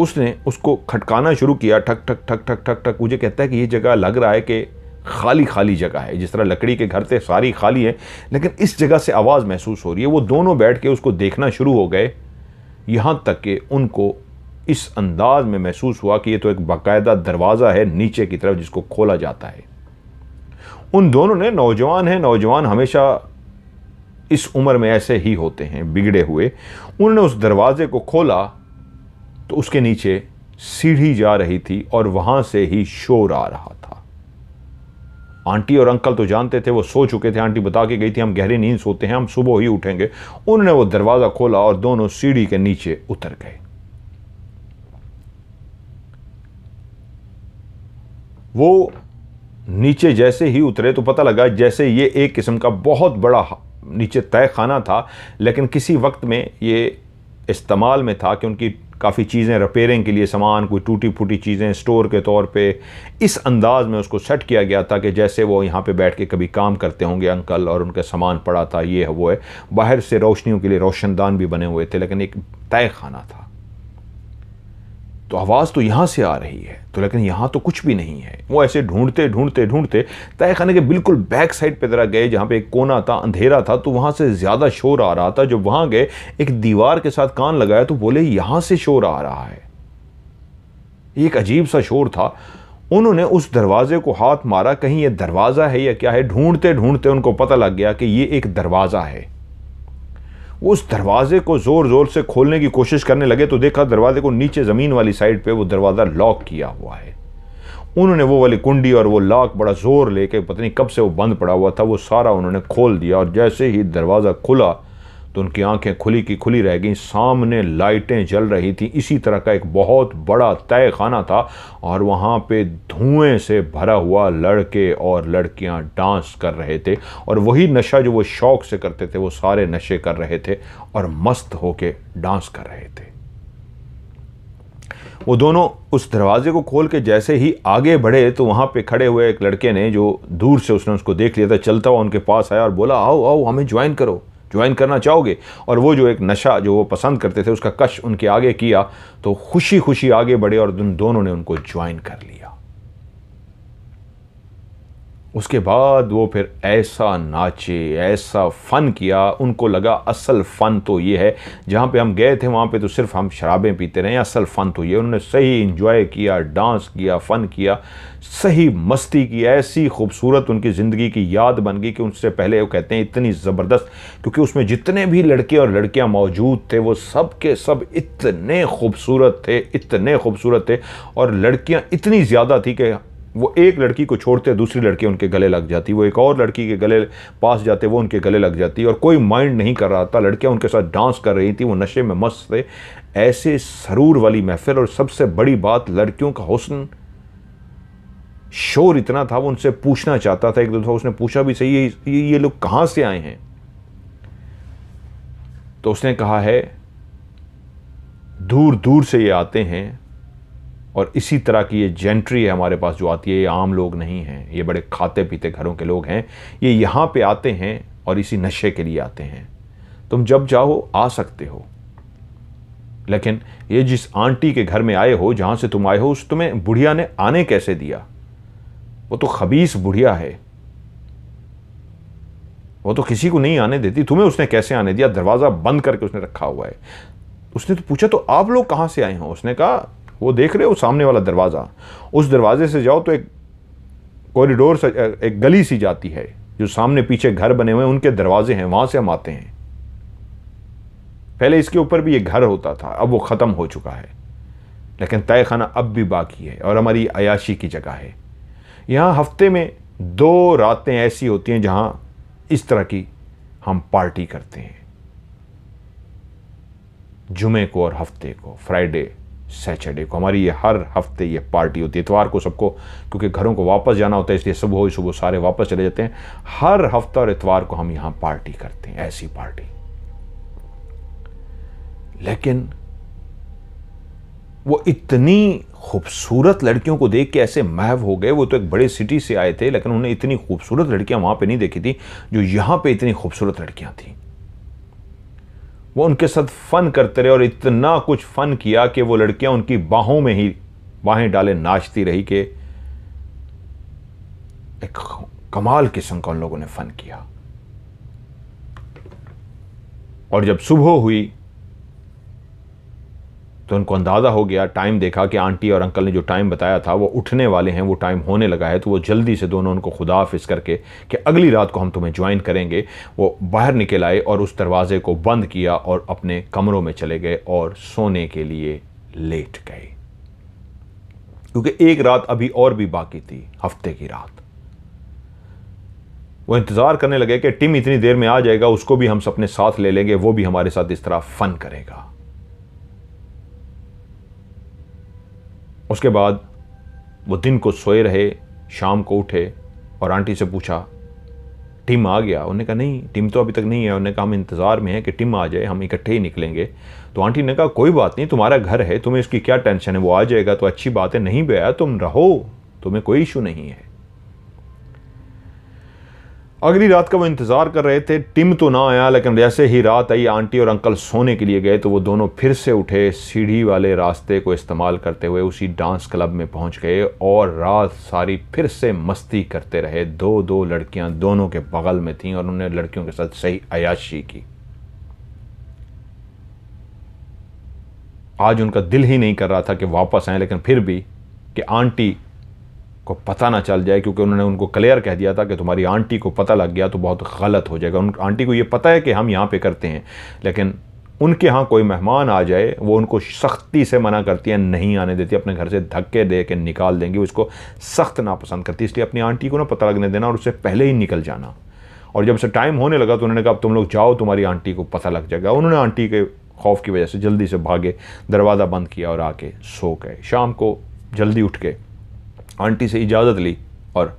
उसने उसको खटकाना शुरू किया ठक ठक ठक ठक ठक ठक मुझे कहता है कि ये जगह लग रहा है कि खाली खाली जगह है जिस तरह लकड़ी के घर थे सारी खाली है लेकिन इस जगह से आवाज़ महसूस हो रही है वो दोनों बैठ के उसको देखना शुरू हो गए यहाँ तक कि उनको इस अंदाज में महसूस हुआ कि ये तो एक बाकायदा दरवाज़ा है नीचे की तरफ जिसको खोला जाता है उन दोनों ने नौजवान हैं नौजवान हमेशा इस उम्र में ऐसे ही होते हैं बिगड़े हुए उन्होंने उस दरवाज़े को खोला तो उसके नीचे सीढ़ी जा रही थी और वहां से ही शोर आ रहा था आंटी और अंकल तो जानते थे वो सो चुके थे आंटी बता के गई थी हम गहरी नींद सोते हैं हम सुबह ही उठेंगे उन्होंने वो दरवाज़ा खोला और दोनों सीढ़ी के नीचे उतर गए वो नीचे जैसे ही उतरे तो पता लगा जैसे ये एक किस्म का बहुत बड़ा नीचे तय खाना था लेकिन किसी वक्त में ये इस्तेमाल में था कि उनकी काफ़ी चीज़ें रिपेयरिंग के लिए सामान कोई टूटी फूटी चीज़ें स्टोर के तौर पे इस अंदाज में उसको सेट किया गया था कि जैसे वो यहाँ पे बैठ के कभी काम करते होंगे अंकल और उनका सामान पड़ा था ये है वो है बाहर से रोशनियों के लिए रोशनदान भी बने हुए थे लेकिन एक तय खाना था तो आवाज़ तो यहाँ से आ रही है तो लेकिन यहाँ तो कुछ भी नहीं है वो ऐसे ढूंढते ढूंढते ढूंढते तय खाने के बिल्कुल बैक साइड पे तरह गए जहाँ पे एक कोना था अंधेरा था तो वहाँ से ज़्यादा शोर आ रहा था जब वहाँ गए एक दीवार के साथ कान लगाया तो बोले यहाँ से शोर आ रहा है एक अजीब सा शोर था उन्होंने उस दरवाजे को हाथ मारा कहीं ये दरवाज़ा है या क्या है ढूंढते ढूंढते उनको पता लग गया कि ये एक दरवाज़ा है वो उस दरवाजे को ज़ोर ज़ोर से खोलने की कोशिश करने लगे तो देखा दरवाजे को नीचे ज़मीन वाली साइड पे वो दरवाज़ा लॉक किया हुआ है उन्होंने वो वाली कुंडी और वो लॉक बड़ा ज़ोर लेके पता नहीं कब से वो बंद पड़ा हुआ था वो सारा उन्होंने खोल दिया और जैसे ही दरवाज़ा खुला तो उनकी आंखें खुली की खुली रह गईं सामने लाइटें जल रही थी इसी तरह का एक बहुत बड़ा तय खाना था और वहाँ पे धुएं से भरा हुआ लड़के और लड़कियाँ डांस कर रहे थे और वही नशा जो वो शौक से करते थे वो सारे नशे कर रहे थे और मस्त होके डांस कर रहे थे वो दोनों उस दरवाजे को खोल के जैसे ही आगे बढ़े तो वहाँ पे खड़े हुए एक लड़के ने जो दूर से उसने उसको देख लिया था चलता हुआ उनके पास आया और बोला आओ आओ हमें ज्वाइन करो ज्वाइन करना चाहोगे और वो जो एक नशा जो वो पसंद करते थे उसका कश उनके आगे किया तो खुशी खुशी आगे बढ़े और उन दोनों ने उनको ज्वाइन कर लिया उसके बाद वो फिर ऐसा नाचे ऐसा फ़न किया उनको लगा असल फ़न तो ये है जहाँ पे हम गए थे वहाँ पे तो सिर्फ हम शराबें पीते रहे असल फ़न तो ये उन्होंने सही इन्जॉय किया डांस किया फ़न किया सही मस्ती की ऐसी खूबसूरत उनकी ज़िंदगी की याद बन गई कि उनसे पहले वो कहते हैं इतनी ज़बरदस्त क्योंकि उसमें जितने भी लड़के और लड़कियाँ मौजूद थे वो सब के सब इतने खूबसूरत थे इतने खूबसूरत थे और लड़कियाँ इतनी ज़्यादा थी कि वो एक लड़की को छोड़ते दूसरी लड़की उनके गले लग जाती वो एक और लड़की के गले पास जाते वो उनके गले लग जाती और कोई माइंड नहीं कर रहा था लड़कियां उनके साथ डांस कर रही थी वो नशे में मस्त थे ऐसे सरूर वाली महफिल और सबसे बड़ी बात लड़कियों का हुसन शोर इतना था वो उनसे पूछना चाहता था एक दो उसने पूछा भी सही ये ये लोग कहाँ से आए हैं तो उसने कहा है दूर दूर से ये आते हैं और इसी तरह की ये जेंट्री है हमारे पास जो आती है ये आम लोग नहीं हैं ये बड़े खाते पीते घरों के लोग हैं ये यहाँ पे आते हैं और इसी नशे के लिए आते हैं तुम जब जाओ आ सकते हो लेकिन ये जिस आंटी के घर में आए हो जहाँ से तुम आए हो उस तुम्हें बुढ़िया ने आने कैसे दिया वो तो खबीस बुढ़िया है वो तो किसी को नहीं आने देती तुम्हें उसने कैसे आने दिया दरवाज़ा बंद करके उसने रखा हुआ है उसने तो पूछा तो आप लोग कहाँ से आए हो उसने कहा वो देख रहे हो सामने वाला दरवाज़ा उस दरवाजे से जाओ तो एक कॉरिडोर से एक गली सी जाती है जो सामने पीछे घर बने हुए हैं उनके दरवाजे हैं वहाँ से हम आते हैं पहले इसके ऊपर भी एक घर होता था अब वो ख़त्म हो चुका है लेकिन तय खाना अब भी बाकी है और हमारी अयाशी की जगह है यहाँ हफ्ते में दो रातें ऐसी होती हैं जहाँ इस तरह की हम पार्टी करते हैं जुमे को और हफ्ते को फ्राइडे सैटरडे को हमारी ये हर हफ्ते ये पार्टी होती है इतवार को सबको क्योंकि घरों को वापस जाना होता है इसलिए सुबह ही सुबह सारे वापस चले जाते हैं हर हफ्ता और इतवार को हम यहां पार्टी करते हैं ऐसी पार्टी लेकिन वो इतनी खूबसूरत लड़कियों को देख के ऐसे महव हो गए वो तो एक बड़े सिटी से आए थे लेकिन उन्हें इतनी खूबसूरत लड़कियां वहां पे नहीं देखी थी जो यहां पे इतनी खूबसूरत लड़कियां थी वो उनके साथ फ़न करते रहे और इतना कुछ फ़न किया कि वो लड़कियां उनकी बाहों में ही बाहें डाले नाचती रही के एक कमाल किस्म का उन लोगों ने फ़न किया और जब सुबह हुई तो उनको अंदाज़ा हो गया टाइम देखा कि आंटी और अंकल ने जो टाइम बताया था वो उठने वाले हैं वो टाइम होने लगा है तो वो जल्दी से दोनों उनको खुदा हाफिज़ करके कि अगली रात को हम तुम्हें ज्वाइन करेंगे वो बाहर निकल आए और उस दरवाज़े को बंद किया और अपने कमरों में चले गए और सोने के लिए लेट गए क्योंकि एक रात अभी और भी बाकी थी हफ्ते की रात वो इंतज़ार करने लगे कि टिम इतनी देर में आ जाएगा उसको भी हम अपने साथ ले लेंगे वो भी हमारे साथ इस तरह फ़न करेगा उसके बाद वो दिन को सोए रहे शाम को उठे और आंटी से पूछा टीम आ गया उन्होंने कहा नहीं टीम तो अभी तक नहीं है उन्होंने कहा हम इंतज़ार में हैं कि टीम आ जाए हम इकट्ठे ही निकलेंगे तो आंटी ने कहा कोई बात नहीं तुम्हारा घर है तुम्हें उसकी क्या टेंशन है वो आ जाएगा तो अच्छी बात है नहीं भी आया तुम रहो तुम्हें कोई इशू नहीं है अगली रात का वो इंतज़ार कर रहे थे टिम तो ना आया लेकिन जैसे ही रात आई आंटी और अंकल सोने के लिए गए तो वो दोनों फिर से उठे सीढ़ी वाले रास्ते को इस्तेमाल करते हुए उसी डांस क्लब में पहुंच गए और रात सारी फिर से मस्ती करते रहे दो दो लड़कियां दोनों के बगल में थीं और उन्होंने लड़कियों के साथ सही अयाशी की आज उनका दिल ही नहीं कर रहा था कि वापस आए लेकिन फिर भी कि आंटी को पता ना चल जाए क्योंकि उन्होंने उनको क्लियर कह दिया था कि तुम्हारी आंटी को पता लग गया तो बहुत गलत हो जाएगा उन आंटी को ये पता है कि हम यहाँ पे करते हैं लेकिन उनके यहाँ कोई मेहमान आ जाए वो उनको सख्ती से मना करती है नहीं आने देती अपने घर से धक्के दे के निकाल देंगी उसको सख्त नापसंद करती इसलिए अपनी आंटी को ना पता लगने देना और उससे पहले ही निकल जाना और जब से टाइम होने लगा तो उन्होंने कहा तुम लोग जाओ तुम्हारी आंटी को पता लग जाएगा उन्होंने आंटी के खौफ की वजह से जल्दी से भागे दरवाज़ा बंद किया और आके सो गए शाम को जल्दी उठ के आंटी से इजाज़त ली और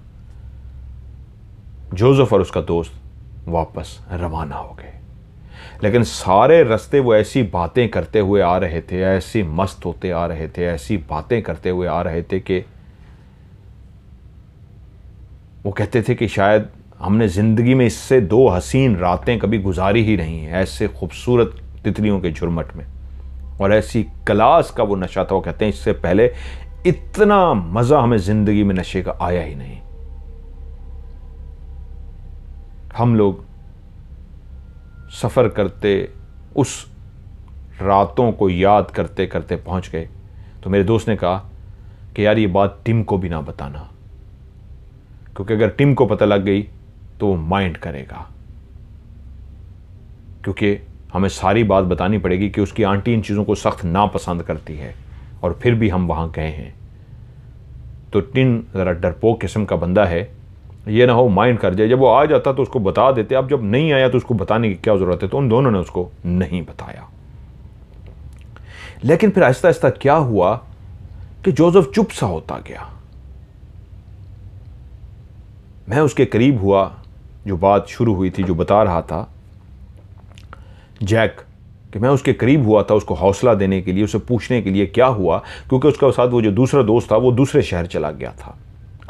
जोसेफ और उसका दोस्त वापस रवाना हो गए लेकिन सारे रास्ते वो ऐसी बातें करते हुए आ रहे थे ऐसी मस्त होते आ रहे थे ऐसी बातें करते हुए आ रहे थे कि वो कहते थे कि शायद हमने ज़िंदगी में इससे दो हसीन रातें कभी गुजारी ही नहीं हैं ऐसे खूबसूरत तितलियों के झुरमट में और ऐसी कलास का वो नशा था वो कहते हैं इससे पहले इतना मजा हमें जिंदगी में नशे का आया ही नहीं हम लोग सफ़र करते उस रातों को याद करते करते पहुंच गए तो मेरे दोस्त ने कहा कि यार ये बात टिम को भी ना बताना क्योंकि अगर टिम को पता लग गई तो वो माइंड करेगा क्योंकि हमें सारी बात बतानी पड़ेगी कि उसकी आंटी इन चीज़ों को सख्त नापसंद करती है और फिर भी हम वहाँ गए हैं तो टिन ज़रा डरपोक किस्म का बंदा है ये ना हो माइंड कर जाए जब वो आ जाता तो उसको बता देते अब जब नहीं आया तो उसको बताने की क्या ज़रूरत है तो उन दोनों ने उसको नहीं बताया लेकिन फिर आहिस्ता आहिस्ता क्या हुआ कि जोसेफ चुप सा होता गया मैं उसके करीब हुआ जो बात शुरू हुई थी जो बता रहा था जैक कि मैं उसके करीब हुआ था उसको हौसला देने के लिए उसे पूछने के लिए क्या हुआ क्योंकि उसके साथ वो जो दूसरा दोस्त था वो दूसरे शहर चला गया था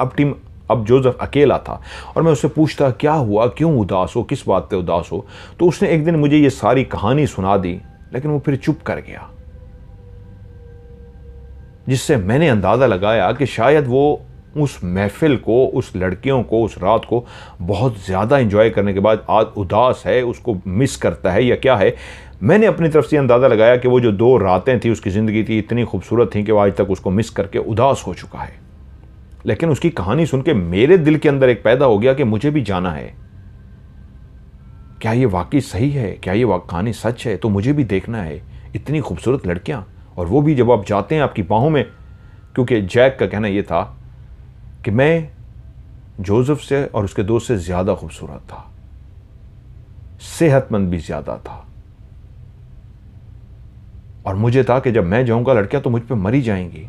अब टीम अब जोसेफ अकेला था और मैं उससे पूछता क्या हुआ क्यों उदास हो किस बात पे उदास हो तो उसने एक दिन मुझे ये सारी कहानी सुना दी लेकिन वो फिर चुप कर गया जिससे मैंने अंदाज़ा लगाया कि शायद वो उस महफिल को उस लड़कियों को उस रात को बहुत ज़्यादा इंजॉय करने के बाद आज उदास है उसको मिस करता है या क्या है मैंने अपनी तरफ से अंदाज़ा लगाया कि वो जो दो रातें थी उसकी ज़िंदगी थी इतनी खूबसूरत थी कि वो आज तक उसको मिस करके उदास हो चुका है लेकिन उसकी कहानी सुन के मेरे दिल के अंदर एक पैदा हो गया कि मुझे भी जाना है क्या ये वाकई सही है क्या ये कहानी सच है तो मुझे भी देखना है इतनी खूबसूरत लड़कियाँ और वो भी जब आप जाते हैं आपकी बाहों में क्योंकि जैक का कहना ये था कि मैं जोसेफ से और उसके दोस्त से ज़्यादा खूबसूरत था सेहतमंद भी ज़्यादा था और मुझे था कि जब मैं जाऊंगा लड़कियां तो मुझ पर मरी जाएंगी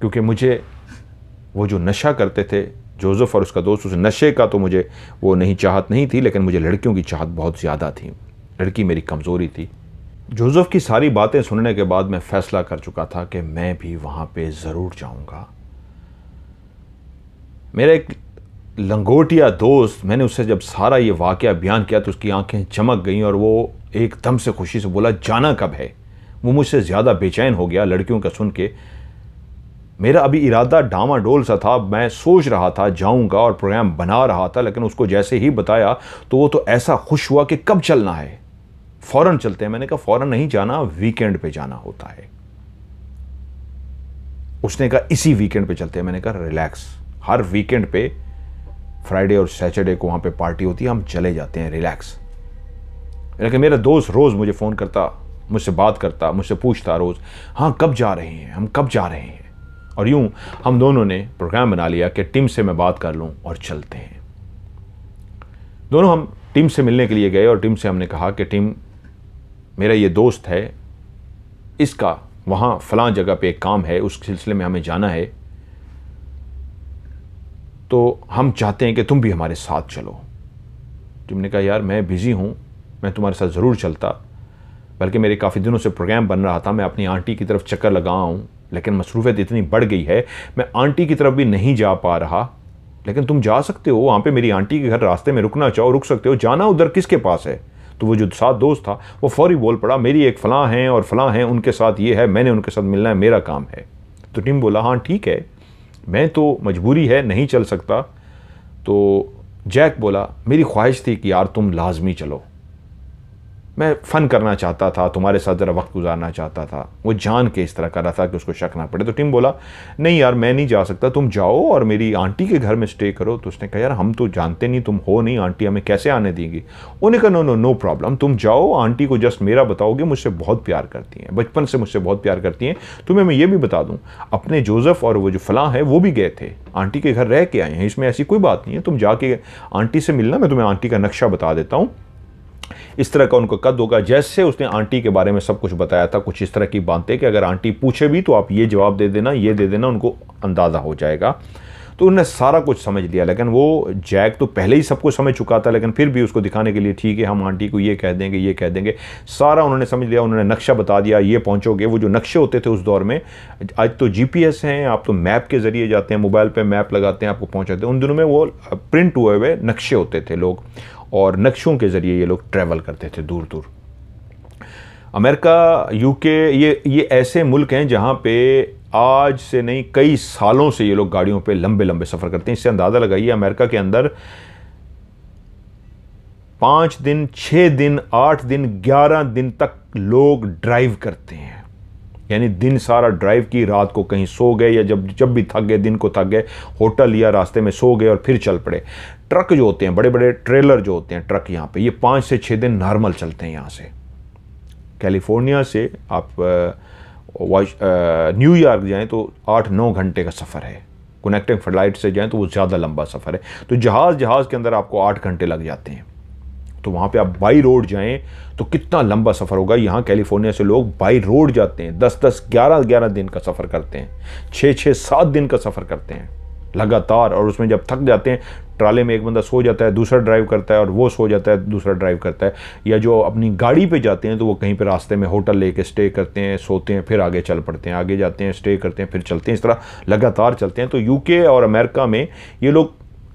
क्योंकि मुझे वो जो नशा करते थे जोजफ और उसका दोस्त उस नशे का तो मुझे वो नहीं चाहत नहीं थी लेकिन मुझे लड़कियों की चाहत बहुत ज़्यादा थी लड़की मेरी कमज़ोरी थी जोजफ की सारी बातें सुनने के बाद मैं फ़ैसला कर चुका था कि मैं भी वहाँ पे ज़रूर जाऊँगा मेरा एक लंगोटिया दोस्त मैंने उससे जब सारा ये वाक्य बयान किया तो उसकी आंखें चमक गईं और वो एकदम से खुशी से बोला जाना कब है वो मुझसे ज़्यादा बेचैन हो गया लड़कियों का सुन के मेरा अभी इरादा डामाडोल सा था मैं सोच रहा था जाऊंगा और प्रोग्राम बना रहा था लेकिन उसको जैसे ही बताया तो वो तो ऐसा खुश हुआ कि कब चलना है फ़ौरन चलते हैं मैंने कहा फ़ौरन नहीं जाना वीकेंड पे जाना होता है उसने कहा इसी वीकेंड पे चलते हैं मैंने कहा रिलैक्स हर वीकेंड पे फ्राइडे और सैटरडे को वहाँ पे पार्टी होती है हम चले जाते हैं रिलैक्स लेकिन मेरा दोस्त रोज़ मुझे फ़ोन करता मुझसे बात करता मुझसे पूछता रोज़ हाँ कब जा रहे हैं हम कब जा रहे हैं और यूँ हम दोनों ने प्रोग्राम बना लिया कि टीम से मैं बात कर लूँ और चलते हैं दोनों हम टीम से मिलने के लिए गए और टीम से हमने कहा कि टीम मेरा ये दोस्त है इसका वहाँ फलां जगह पे एक काम है उस सिलसिले में हमें जाना है तो हम चाहते हैं कि तुम भी हमारे साथ चलो तुमने कहा यार मैं बिज़ी हूँ मैं तुम्हारे साथ ज़रूर चलता बल्कि मेरे काफ़ी दिनों से प्रोग्राम बन रहा था मैं अपनी आंटी की तरफ चक्कर लगा हूँ लेकिन मसरूफियत इतनी बढ़ गई है मैं आंटी की तरफ भी नहीं जा पा रहा लेकिन तुम जा सकते हो वहाँ पे मेरी आंटी के घर रास्ते में रुकना चाहो रुक सकते हो जाना उधर किसके पास है तो वो जो साथ दोस्त था वो फौरी बोल पड़ा मेरी एक फ़लाँ हैं और फ़लाँ हैं उनके साथ ये है मैंने उनके साथ मिलना है मेरा काम है तो टीम बोला हाँ ठीक है मैं तो मजबूरी है नहीं चल सकता तो जैक बोला मेरी ख्वाहिश थी कि यार तुम लाजमी चलो मैं फ़न करना चाहता था तुम्हारे साथ ज़रा वक्त गुजारना चाहता था वो जान के इस तरह कर रहा था कि उसको शक ना पड़े तो टिम बोला नहीं यार मैं नहीं जा सकता तुम जाओ और मेरी आंटी के घर में स्टे करो तो उसने कहा यार हम तो जानते नहीं तुम हो नहीं आंटी हमें कैसे आने देंगी उन्हें कहा नो नो नो प्रॉब्लम तुम जाओ आंटी को जस्ट मेरा बताओगे मुझसे बहुत प्यार करती हैं बचपन से मुझसे बहुत प्यार करती हैं तुम्हें मैं ये भी बता दूँ अपने जोजफ़ और वो जो फलाँ हैं वो भी गए थे आंटी के घर रह के आए हैं इसमें ऐसी कोई बात नहीं है तुम जाके आंटी से मिलना मैं तुम्हें आंटी का नक्शा बता देता हूँ इस तरह का उनका कद होगा जैसे उसने आंटी के बारे में सब कुछ बताया था कुछ इस तरह की बातें कि अगर आंटी पूछे भी तो आप ये जवाब दे देना ये दे देना उनको अंदाज़ा हो जाएगा तो उन्होंने सारा कुछ समझ लिया लेकिन वो जैक तो पहले ही सब कुछ समझ चुका था लेकिन फिर भी उसको दिखाने के लिए ठीक है हम आंटी को ये कह देंगे ये कह देंगे सारा उन्होंने समझ लिया उन्होंने नक्शा बता दिया ये पहुंचोगे वो जो नक्शे होते थे उस दौर में आज तो जीपीएस हैं आप तो मैप के ज़रिए जाते हैं मोबाइल पर मैप लगाते हैं आपको पहुँचाते हैं उन दिनों में वो प्रिंट हुए हुए नक्शे होते थे लोग और नक्शों के ज़रिए ये लोग ट्रैवल करते थे दूर दूर अमेरिका यूके ये ये ऐसे मुल्क हैं जहाँ पे आज से नहीं कई सालों से ये लोग गाड़ियों पे लंबे लंबे सफ़र करते हैं इससे अंदाज़ा लगाइए अमेरिका के अंदर पाँच दिन छः दिन आठ दिन ग्यारह दिन तक लोग ड्राइव करते हैं यानी दिन सारा ड्राइव की रात को कहीं सो गए या जब जब भी थक गए दिन को थक गए होटल या रास्ते में सो गए और फिर चल पड़े ट्रक जो होते हैं बड़े बड़े ट्रेलर जो होते हैं ट्रक यहाँ पे ये पाँच से छः दिन नॉर्मल चलते हैं यहाँ से कैलिफोर्निया से आप न्यूयॉर्क जाएँ तो आठ नौ घंटे का सफ़र है कनेक्टिंग फ्लाइट से जाएँ तो वो ज़्यादा लंबा सफ़र है तो जहाज़ जहाज़ के अंदर आपको आठ घंटे लग जाते हैं तो वहाँ पे आप बाई रोड जाएँ तो कितना लंबा सफ़र होगा यहाँ कैलिफोर्निया से लोग बाई रोड जाते हैं दस दस ग्यारह ग्यारह दिन का सफ़र करते हैं छः छः सात दिन का सफ़र करते हैं लगातार और उसमें जब थक जाते हैं ट्राले में एक बंदा सो जाता है दूसरा ड्राइव करता है और वो सो जाता है दूसरा ड्राइव करता है या जो अपनी गाड़ी पे जाते हैं तो वो कहीं पे रास्ते में होटल लेके स्टे करते हैं सोते हैं फिर आगे चल पड़ते हैं आगे जाते हैं स्टे करते हैं फिर चलते हैं इस तरह लगातार चलते हैं तो यूके और अमेरिका में ये लोग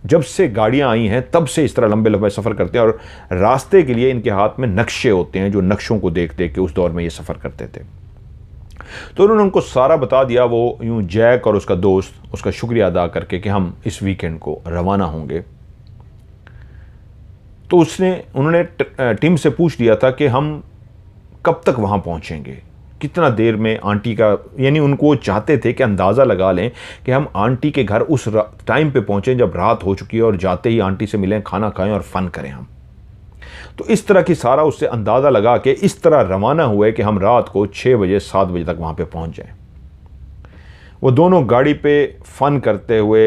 जब से गाड़ियाँ आई हैं तब से इस तरह लंबे लंबे सफ़र करते हैं और रास्ते के लिए इनके हाथ में नक्शे होते हैं जो नक्शों को देख देख के उस दौर में ये सफ़र करते थे तो उन्होंने उनको सारा बता दिया वो यूँ जैक और उसका दोस्त उसका शुक्रिया अदा करके कि हम इस वीकेंड को रवाना होंगे तो उसने उन्होंने टीम से पूछ लिया था कि हम कब तक वहाँ पहुँचेंगे कितना देर में आंटी का यानी उनको चाहते थे कि अंदाज़ा लगा लें कि हम आंटी के घर उस टाइम पे पहुँचें जब रात हो चुकी है और जाते ही आंटी से मिलें खाना खाएं और फ़न करें हम तो इस तरह की सारा उससे अंदाज़ा लगा के इस तरह रवाना हुए कि हम रात को छः बजे सात बजे तक वहाँ पर पहुँच जाएँ वो दोनों गाड़ी पे फ़न करते हुए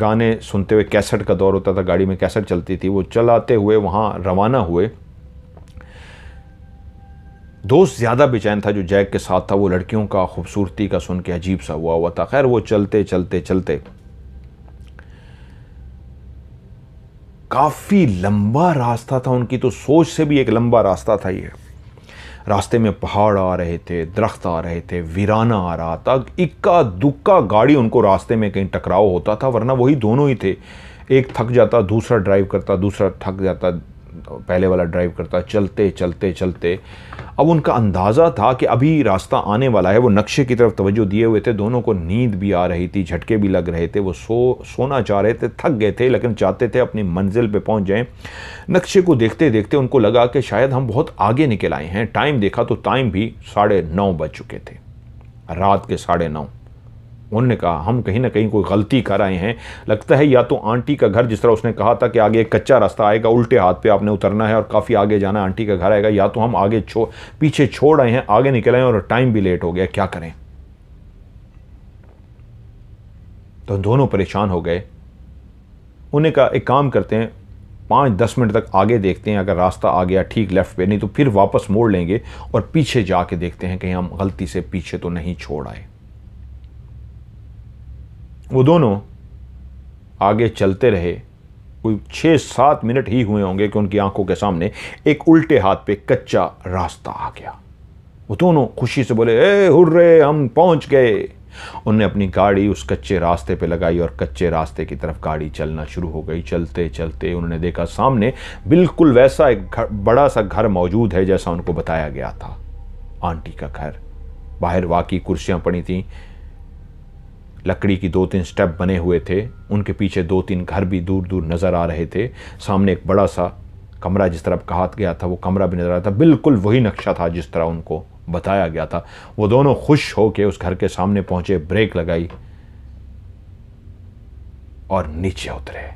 गाने सुनते हुए कैसेट का दौर होता था गाड़ी में कैसेट चलती थी वो चलाते हुए वहाँ रवाना हुए दोस्त ज़्यादा बेचैन था जो जैक के साथ था वो लड़कियों का खूबसूरती का सुन के अजीब सा हुआ हुआ था खैर वो चलते चलते चलते काफ़ी लंबा रास्ता था उनकी तो सोच से भी एक लंबा रास्ता था ये रास्ते में पहाड़ आ रहे थे दरख्त आ रहे थे वीराना आ रहा था इक्का दुक्का गाड़ी उनको रास्ते में कहीं टकराव होता था वरना वही दोनों ही थे एक थक जाता दूसरा ड्राइव करता दूसरा थक जाता पहले वाला ड्राइव करता चलते चलते चलते अब उनका अंदाज़ा था कि अभी रास्ता आने वाला है वो नक्शे की तरफ तवज्जो दिए हुए थे दोनों को नींद भी आ रही थी झटके भी लग रहे थे वो सो सोना चाह रहे थे थक गए थे लेकिन चाहते थे अपनी मंजिल पे पहुंच जाएं नक्शे को देखते देखते उनको लगा कि शायद हम बहुत आगे निकल आए हैं टाइम देखा तो टाइम भी साढ़े नौ बज चुके थे रात के साढ़े नौ उन्होंने कहा हम कहीं ना कहीं कोई गलती कर आए हैं लगता है या तो आंटी का घर जिस तरह उसने कहा था कि आगे एक कच्चा रास्ता आएगा उल्टे हाथ पे आपने उतरना है और काफ़ी आगे जाना आंटी का घर आएगा या तो हम आगे छो पीछे छोड़ आए हैं आगे निकल आए और टाइम भी लेट हो गया क्या करें तो दोनों परेशान हो गए उन्हें कहा एक काम करते हैं पाँच दस मिनट तक आगे देखते हैं अगर रास्ता आ गया ठीक लेफ़्ट पे नहीं तो फिर वापस मोड़ लेंगे और पीछे जा के देखते हैं कहीं हम गलती से पीछे तो नहीं छोड़ आए वो दोनों आगे चलते रहे कोई छः सात मिनट ही हुए होंगे कि उनकी आंखों के सामने एक उल्टे हाथ पे कच्चा रास्ता आ गया वो दोनों खुशी से बोले ए हुर्रे हम पहुंच गए उनने अपनी गाड़ी उस कच्चे रास्ते पे लगाई और कच्चे रास्ते की तरफ गाड़ी चलना शुरू हो गई चलते चलते उन्होंने देखा सामने बिल्कुल वैसा एक घर, बड़ा सा घर मौजूद है जैसा उनको बताया गया था आंटी का घर बाहर वाकई कुर्सियाँ पड़ी थीं लकड़ी की दो तीन स्टेप बने हुए थे उनके पीछे दो तीन घर भी दूर दूर नज़र आ रहे थे सामने एक बड़ा सा कमरा जिस तरह कहा गया था वो कमरा भी नज़र आ रहा था बिल्कुल वही नक्शा था जिस तरह उनको बताया गया था वो दोनों खुश होकर उस घर के सामने पहुंचे ब्रेक लगाई और नीचे उतरे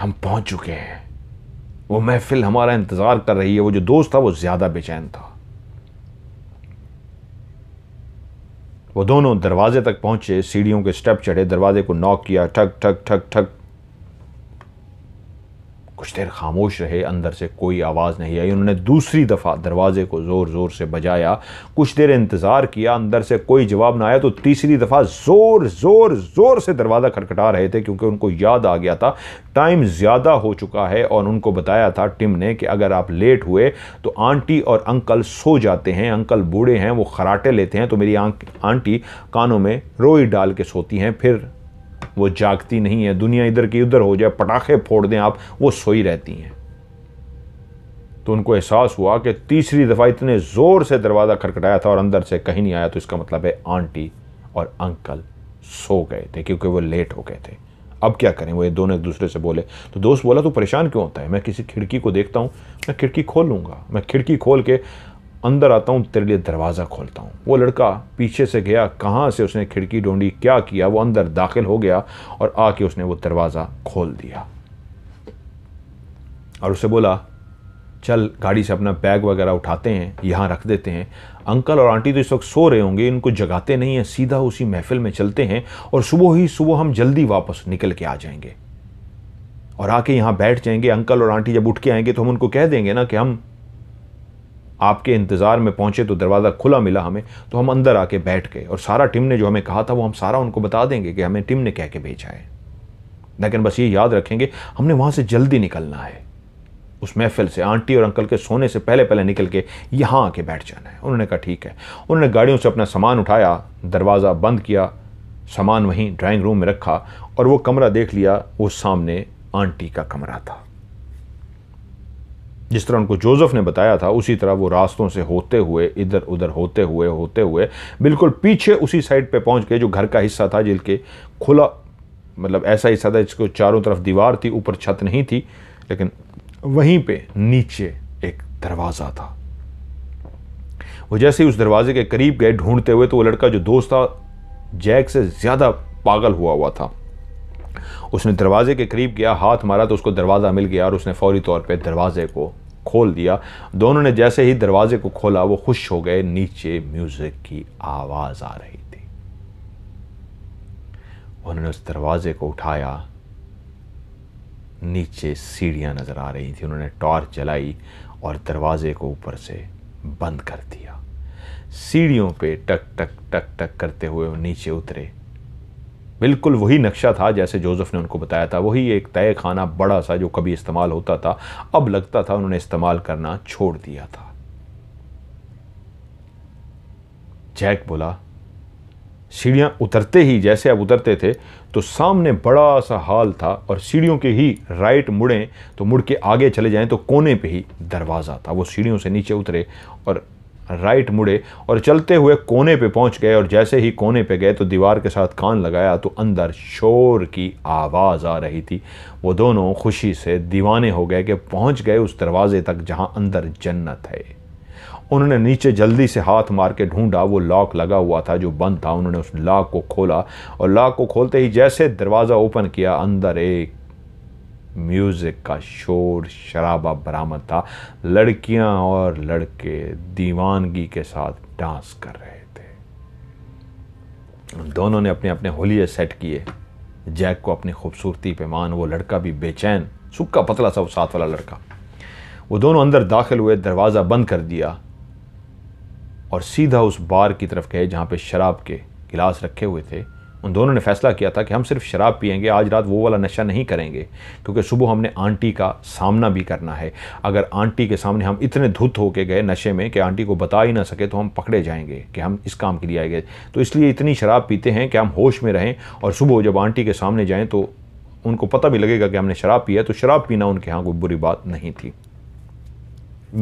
हम पहुंच चुके हैं वो महफिल हमारा इंतज़ार कर रही है वो जो दोस्त था वो ज़्यादा बेचैन था वो दोनों दरवाजे तक पहुंचे सीढ़ियों के स्टेप चढ़े दरवाजे को नॉक किया ठक ठक ठक ठक कुछ देर खामोश रहे अंदर से कोई आवाज़ नहीं आई उन्होंने दूसरी दफ़ा दरवाज़े को ज़ोर ज़ोर से बजाया कुछ देर इंतज़ार किया अंदर से कोई जवाब ना आया तो तीसरी दफ़ा ज़ोर ज़ोर ज़ोर से दरवाज़ा खटखटा रहे थे क्योंकि उनको याद आ गया था टाइम ज़्यादा हो चुका है और उनको बताया था टिम ने कि अगर आप लेट हुए तो आंटी और अंकल सो जाते हैं अंकल बूढ़े हैं वो खराटे लेते हैं तो मेरी आंटी कानों में रोई डाल के सोती हैं फिर वो जागती नहीं है दुनिया इधर की उधर हो जाए पटाखे फोड़ दें आप वो सोई रहती हैं तो उनको एहसास हुआ कि तीसरी दफ़ा इतने ज़ोर से दरवाज़ा खटखटाया था और अंदर से कहीं नहीं आया तो इसका मतलब है आंटी और अंकल सो गए थे क्योंकि वो लेट हो गए थे अब क्या करें वो ये दोनों एक दूसरे से बोले तो दोस्त बोला तू परेशान क्यों होता है मैं किसी खिड़की को देखता हूं मैं खिड़की खोल लूंगा मैं खिड़की खोल के अंदर आता हूँ तेरे लिए दरवाज़ा खोलता हूँ वो लड़का पीछे से गया कहाँ से उसने खिड़की ढूंढी क्या किया वो अंदर दाखिल हो गया और आके उसने वो दरवाज़ा खोल दिया और उसे बोला चल गाड़ी से अपना बैग वगैरह उठाते हैं यहाँ रख देते हैं अंकल और आंटी तो इस वक्त सो रहे होंगे इनको जगाते नहीं हैं सीधा उसी महफिल में चलते हैं और सुबह ही सुबह हम जल्दी वापस निकल के आ जाएंगे और आके यहाँ बैठ जाएंगे अंकल और आंटी जब उठ के आएंगे तो हम उनको कह देंगे ना कि हम आपके इंतज़ार में पहुंचे तो दरवाज़ा खुला मिला हमें तो हम अंदर आके बैठ गए और सारा टीम ने जो हमें कहा था वो हम सारा उनको बता देंगे कि हमें टीम ने कह के भेजा है लेकिन बस ये याद रखेंगे हमने वहाँ से जल्दी निकलना है उस महफिल से आंटी और अंकल के सोने से पहले पहले निकल के यहाँ आके बैठ जाना है उन्होंने कहा ठीक है उन्होंने गाड़ियों से अपना सामान उठाया दरवाज़ा बंद किया सामान वहीं ड्राइंग रूम में रखा और वो कमरा देख लिया वो सामने आंटी का कमरा था जिस तरह उनको जोजफ़ ने बताया था उसी तरह वो रास्तों से होते हुए इधर उधर होते हुए होते हुए बिल्कुल पीछे उसी साइड पे पहुंच गए जो घर का हिस्सा था जिनके खुला मतलब ऐसा हिस्सा था जिसको चारों तरफ दीवार थी ऊपर छत नहीं थी लेकिन वहीं पे नीचे एक दरवाज़ा था वो जैसे ही उस दरवाजे के करीब गए ढूंढते हुए तो वो लड़का जो दोस्त था जैक से ज़्यादा पागल हुआ हुआ था उसने दरवाजे के करीब गया हाथ मारा तो उसको दरवाज़ा मिल गया और उसने फौरी तौर पे दरवाजे को खोल दिया दोनों ने जैसे ही दरवाजे को खोला वो खुश हो गए नीचे म्यूजिक की आवाज आ रही थी उन्होंने उस दरवाजे को उठाया नीचे सीढ़ियां नजर आ रही थी उन्होंने टॉर्च जलाई और दरवाजे को ऊपर से बंद कर दिया सीढ़ियों पे टक टक टक टक करते हुए वो नीचे उतरे बिल्कुल वही नक्शा था जैसे जोसेफ ने उनको बताया था वही एक तय खाना बड़ा सा जो कभी इस्तेमाल होता था अब लगता था उन्होंने इस्तेमाल करना छोड़ दिया था जैक बोला सीढ़ियां उतरते ही जैसे आप उतरते थे तो सामने बड़ा सा हाल था और सीढ़ियों के ही राइट मुड़ें तो मुड़ के आगे चले जाएं तो कोने पे ही दरवाज़ा था वो सीढ़ियों से नीचे उतरे और राइट मुड़े और चलते हुए कोने पे पहुंच गए और जैसे ही कोने पे गए तो दीवार के साथ कान लगाया तो अंदर शोर की आवाज़ आ रही थी वो दोनों खुशी से दीवाने हो गए कि पहुंच गए उस दरवाजे तक जहां अंदर जन्नत है उन्होंने नीचे जल्दी से हाथ मार के ढूंढा वो लॉक लगा हुआ था जो बंद था उन्होंने उस लॉक को खोला और लॉक को खोलते ही जैसे दरवाज़ा ओपन किया अंदर एक म्यूज़िक का शोर शराबा बरामद था लड़कियां और लड़के दीवानगी के साथ डांस कर रहे थे दोनों ने अपने अपने होलिये सेट किए जैक को अपनी खूबसूरती पे मान वो लड़का भी बेचैन सुखा पतला सा वो साथ वाला लड़का वो दोनों अंदर दाखिल हुए दरवाज़ा बंद कर दिया और सीधा उस बार की तरफ गए जहाँ पे शराब के गिलास रखे हुए थे उन दोनों ने फैसला किया था कि हम सिर्फ शराब पियेंगे आज रात वो वाला नशा नहीं करेंगे क्योंकि सुबह हमने आंटी का सामना भी करना है अगर आंटी के सामने हम इतने धुत होके गए नशे में कि आंटी को बता ही ना सके तो हम पकड़े जाएंगे कि हम इस काम के लिए आए गए तो इसलिए इतनी शराब पीते हैं कि हम होश में रहें और सुबह जब आंटी के सामने जाएँ तो उनको पता भी लगेगा कि हमने शराब पी है तो शराब पीना उनके यहाँ कोई बुरी बात नहीं थी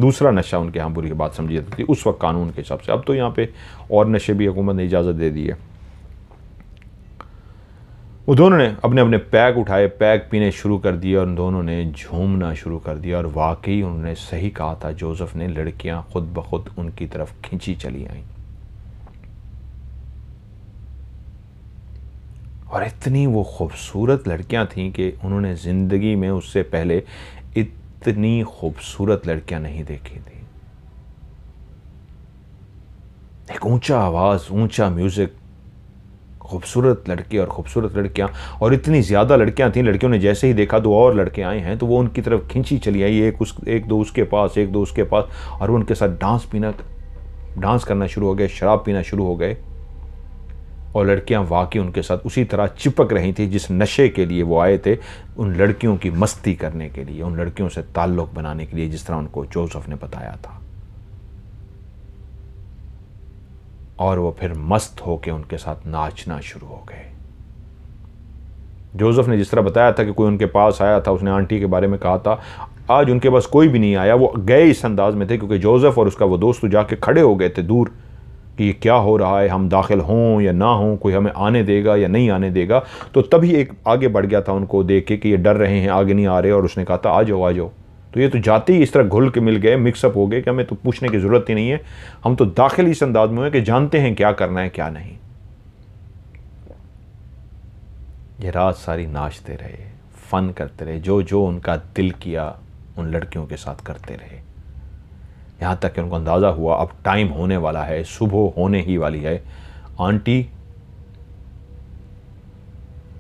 दूसरा नशा उनके यहाँ बुरी बात समझी जाती थी उस वक्त कानून के हिसाब से अब तो यहाँ पे और नशे भी हुकूमत ने इजाज़त दे दी है वो दोनों ने अपने अपने पैक उठाए पैक पीने शुरू कर दिए और दोनों ने झूमना शुरू कर दिया और वाकई उन्होंने सही कहा था जोसेफ ने लड़कियां खुद ब खुद उनकी तरफ खींची चली आई और इतनी वो खूबसूरत लड़कियां थीं कि उन्होंने ज़िंदगी में उससे पहले इतनी खूबसूरत लड़कियां नहीं देखी थी एक ऊंचा आवाज़ ऊंचा म्यूज़िक खूबसूरत लड़के और खूबसूरत लड़कियाँ और इतनी ज़्यादा लड़कियाँ थीं लड़कियों ने जैसे ही देखा दो और लड़के आए हैं तो वो उनकी तरफ खींची चली आई एक उस एक दो उसके पास एक दो उसके पास और वो उनके साथ डांस पीना डांस करना शुरू हो गए शराब पीना शुरू हो गए और लड़कियां वाकई उनके साथ उसी तरह चिपक रही थी जिस नशे के लिए वो आए थे उन लड़कियों की मस्ती करने के लिए उन लड़कियों से ताल्लुक़ बनाने के लिए जिस तरह उनको जोसफ ने बताया था और वो फिर मस्त होकर उनके साथ नाचना शुरू हो गए जोसेफ ने जिस तरह बताया था कि कोई उनके पास आया था उसने आंटी के बारे में कहा था आज उनके पास कोई भी नहीं आया वो गए इस अंदाज में थे क्योंकि जोसेफ और उसका वो दोस्त तो जाके खड़े हो गए थे दूर कि ये क्या हो रहा है हम दाखिल हों या ना हों कोई हमें आने देगा या नहीं आने देगा तो तभी एक आगे बढ़ गया था उनको देख के कि ये डर रहे हैं आगे नहीं आ रहे और उसने कहा था आ जाओ आ जाओ तो ये तो जाते ही इस तरह घुल के मिल गए मिक्सअप हो गए कि हमें तो पूछने की ज़रूरत ही नहीं है हम तो दाखिल इस अंदाज में हैं कि जानते हैं क्या करना है क्या नहीं ये रात सारी नाचते रहे फ़न करते रहे जो जो उनका दिल किया उन लड़कियों के साथ करते रहे यहाँ तक कि उनको अंदाज़ा हुआ अब टाइम होने वाला है सुबह होने ही वाली है आंटी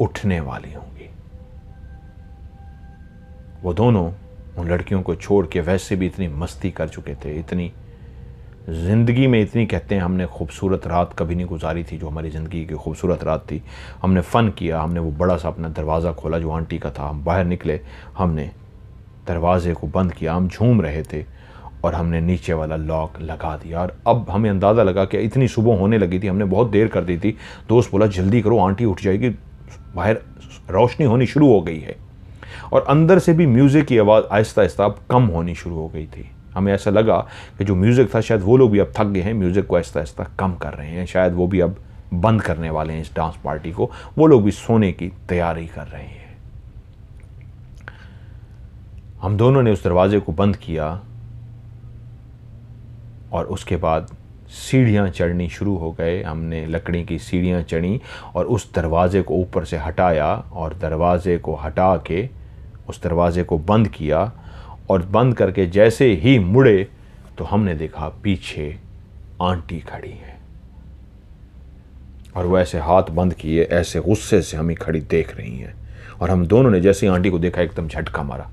उठने वाली होंगी वो दोनों उन लड़कियों को छोड़ के वैसे भी इतनी मस्ती कर चुके थे इतनी ज़िंदगी में इतनी कहते हैं हमने खूबसूरत रात कभी नहीं गुजारी थी जो हमारी ज़िंदगी की खूबसूरत रात थी हमने फ़न किया हमने वो बड़ा सा अपना दरवाज़ा खोला जो आंटी का था हम बाहर निकले हमने दरवाज़े को बंद किया हम झूम रहे थे और हमने नीचे वाला लॉक लगा दिया और अब हमें अंदाज़ा लगा कि इतनी सुबह होने लगी थी हमने बहुत देर कर दी थी दोस्त बोला जल्दी करो आंटी उठ जाएगी बाहर रोशनी होनी शुरू हो गई है और अंदर से भी म्यूज़िक की आवाज़ आहिस्ता आहिस्ता अब कम होनी शुरू हो गई थी हमें ऐसा लगा कि जो म्यूज़िक था शायद वो लोग भी अब थक गए हैं म्यूज़िक को आहिस्ता आहिस्ता कम कर रहे हैं शायद वो भी अब बंद करने वाले हैं इस डांस पार्टी को वो लोग भी सोने की तैयारी कर रहे हैं हम दोनों ने उस दरवाज़े को बंद किया और उसके बाद सीढ़ियाँ चढ़नी शुरू हो गए हमने लकड़ी की सीढ़ियाँ चढ़ी और उस दरवाज़े को ऊपर से हटाया और दरवाज़े को हटा के उस दरवाज़े को बंद किया और बंद करके जैसे ही मुड़े तो हमने देखा पीछे आंटी खड़ी है और वो ऐसे हाथ बंद किए ऐसे गुस्से से हमें खड़ी देख रही हैं और हम दोनों ने जैसे ही आंटी को देखा एकदम झटका मारा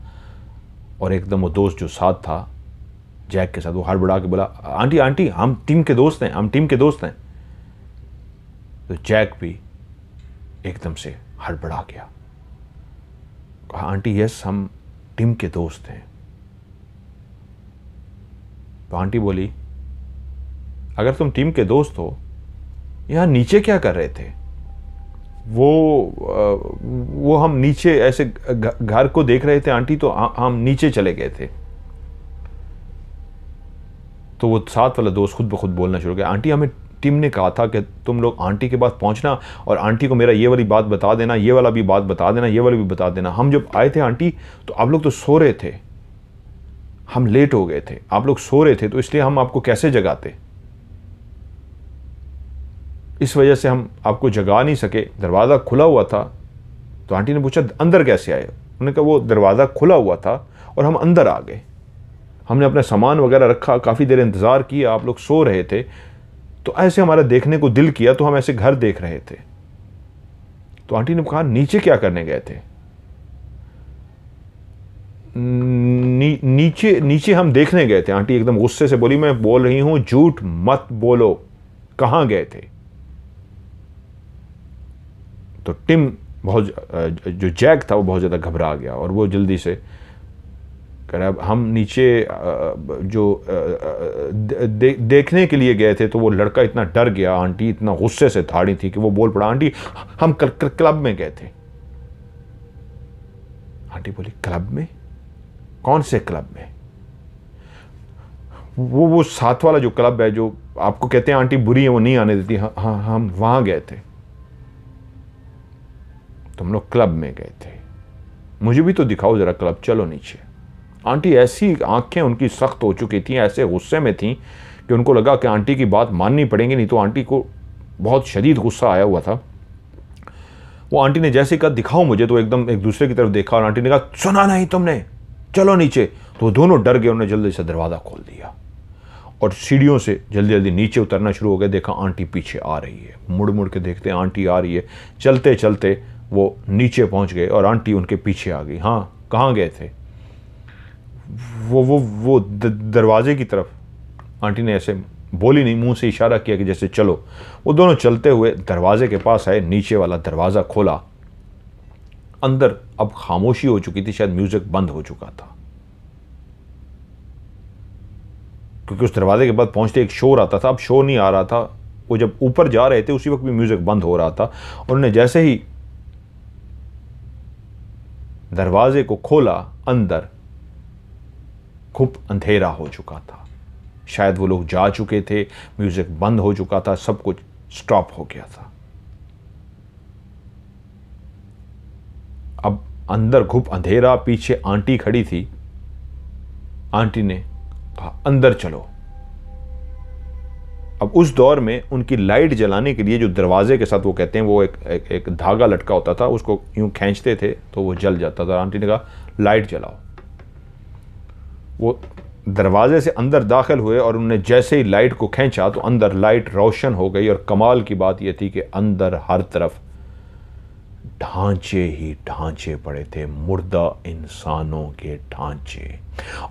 और एकदम वो दोस्त जो साथ था जैक के साथ वो हड़बड़ा के बोला आंटी आंटी हम टीम के दोस्त हैं हम टीम के दोस्त हैं तो जैक भी एकदम से हड़बड़ा गया कहा आंटी यस हम टिम के दोस्त हैं तो आंटी बोली अगर तुम टीम के दोस्त हो यहां नीचे क्या कर रहे थे वो वो हम नीचे ऐसे घर को देख रहे थे आंटी तो हम नीचे चले गए थे तो वो साथ वाला दोस्त खुद ब खुद बोलना शुरू किया आंटी हमें टीम ने कहा था कि तुम लोग आंटी के पास पहुंचना और आंटी को मेरा ये वाली बात बता देना ये वाला भी बात बता देना ये वाला भी बता देना हम जब आए थे आंटी तो आप लोग तो सो रहे थे हम लेट हो गए थे आप लोग सो रहे थे तो इसलिए हम आपको कैसे जगाते इस वजह से हम आपको जगा नहीं सके दरवाज़ा खुला हुआ था तो आंटी ने पूछा अंदर कैसे आए उन्होंने कहा वो दरवाज़ा खुला हुआ था और हम अंदर आ गए हमने अपना सामान वगैरह रखा काफ़ी देर इंतज़ार किया आप लोग सो रहे थे तो ऐसे हमारा देखने को दिल किया तो हम ऐसे घर देख रहे थे तो आंटी ने कहा नीचे क्या करने गए थे नी, नीचे नीचे हम देखने गए थे आंटी एकदम गुस्से से बोली मैं बोल रही हूं झूठ मत बोलो कहां गए थे तो टिम बहुत जो जैक था वो बहुत ज़्यादा घबरा गया और वो जल्दी से कह हम नीचे जो दे, देखने के लिए गए थे तो वो लड़का इतना डर गया आंटी इतना गुस्से से थाड़ी थी कि वो बोल पड़ा आंटी हम कल क्लब में गए थे आंटी बोली क्लब में कौन से क्लब में वो वो साथ वाला जो क्लब है जो आपको कहते हैं आंटी बुरी है वो नहीं आने देती हाँ हम वहाँ गए थे तुम तो लोग क्लब में गए थे मुझे भी तो दिखाओ ज़रा क्लब चलो नीचे आंटी ऐसी आंखें उनकी सख्त हो चुकी थी ऐसे गुस्से में थी कि उनको लगा कि आंटी की बात माननी पड़ेगी नहीं तो आंटी को बहुत शदीद गुस्सा आया हुआ था वो आंटी ने जैसे कहा दिखाओ मुझे तो एकदम एक दूसरे की तरफ देखा और आंटी ने कहा सुना नहीं तुमने चलो नीचे तो दोनों डर गए उन्होंने जल्दी से दरवाज़ा खोल दिया और सीढ़ियों से जल्दी जल्दी नीचे उतरना शुरू हो गया देखा आंटी पीछे आ रही है मुड़ मुड़ के देखते आंटी आ रही है चलते चलते वो नीचे पहुंच गए और आंटी उनके पीछे आ गई हाँ कहाँ गए थे वो वो वो दरवाजे की तरफ आंटी ने ऐसे बोली नहीं मुंह से इशारा किया कि जैसे चलो वो दोनों चलते हुए दरवाजे के पास आए नीचे वाला दरवाज़ा खोला अंदर अब खामोशी हो चुकी थी शायद म्यूज़िक बंद हो चुका था क्योंकि उस दरवाजे के बाद पहुंचते एक शोर आता था अब शोर नहीं आ रहा था वो जब ऊपर जा रहे थे उसी वक्त भी म्यूज़िक बंद हो रहा था उन्होंने जैसे ही दरवाजे को खोला अंदर खूब अंधेरा हो चुका था शायद वो लोग जा चुके थे म्यूज़िक बंद हो चुका था सब कुछ स्टॉप हो गया था अब अंदर खूब अंधेरा पीछे आंटी खड़ी थी आंटी ने कहा अंदर चलो अब उस दौर में उनकी लाइट जलाने के लिए जो दरवाजे के साथ वो कहते हैं वो एक एक, एक धागा लटका होता था उसको यूँ खींचते थे तो वो जल जाता था आंटी ने कहा लाइट जलाओ वो दरवाजे से अंदर दाखिल हुए और उन्होंने जैसे ही लाइट को खींचा तो अंदर लाइट रोशन हो गई और कमाल की बात यह थी कि अंदर हर तरफ ढांचे ही ढांचे पड़े थे मुर्दा इंसानों के ढांचे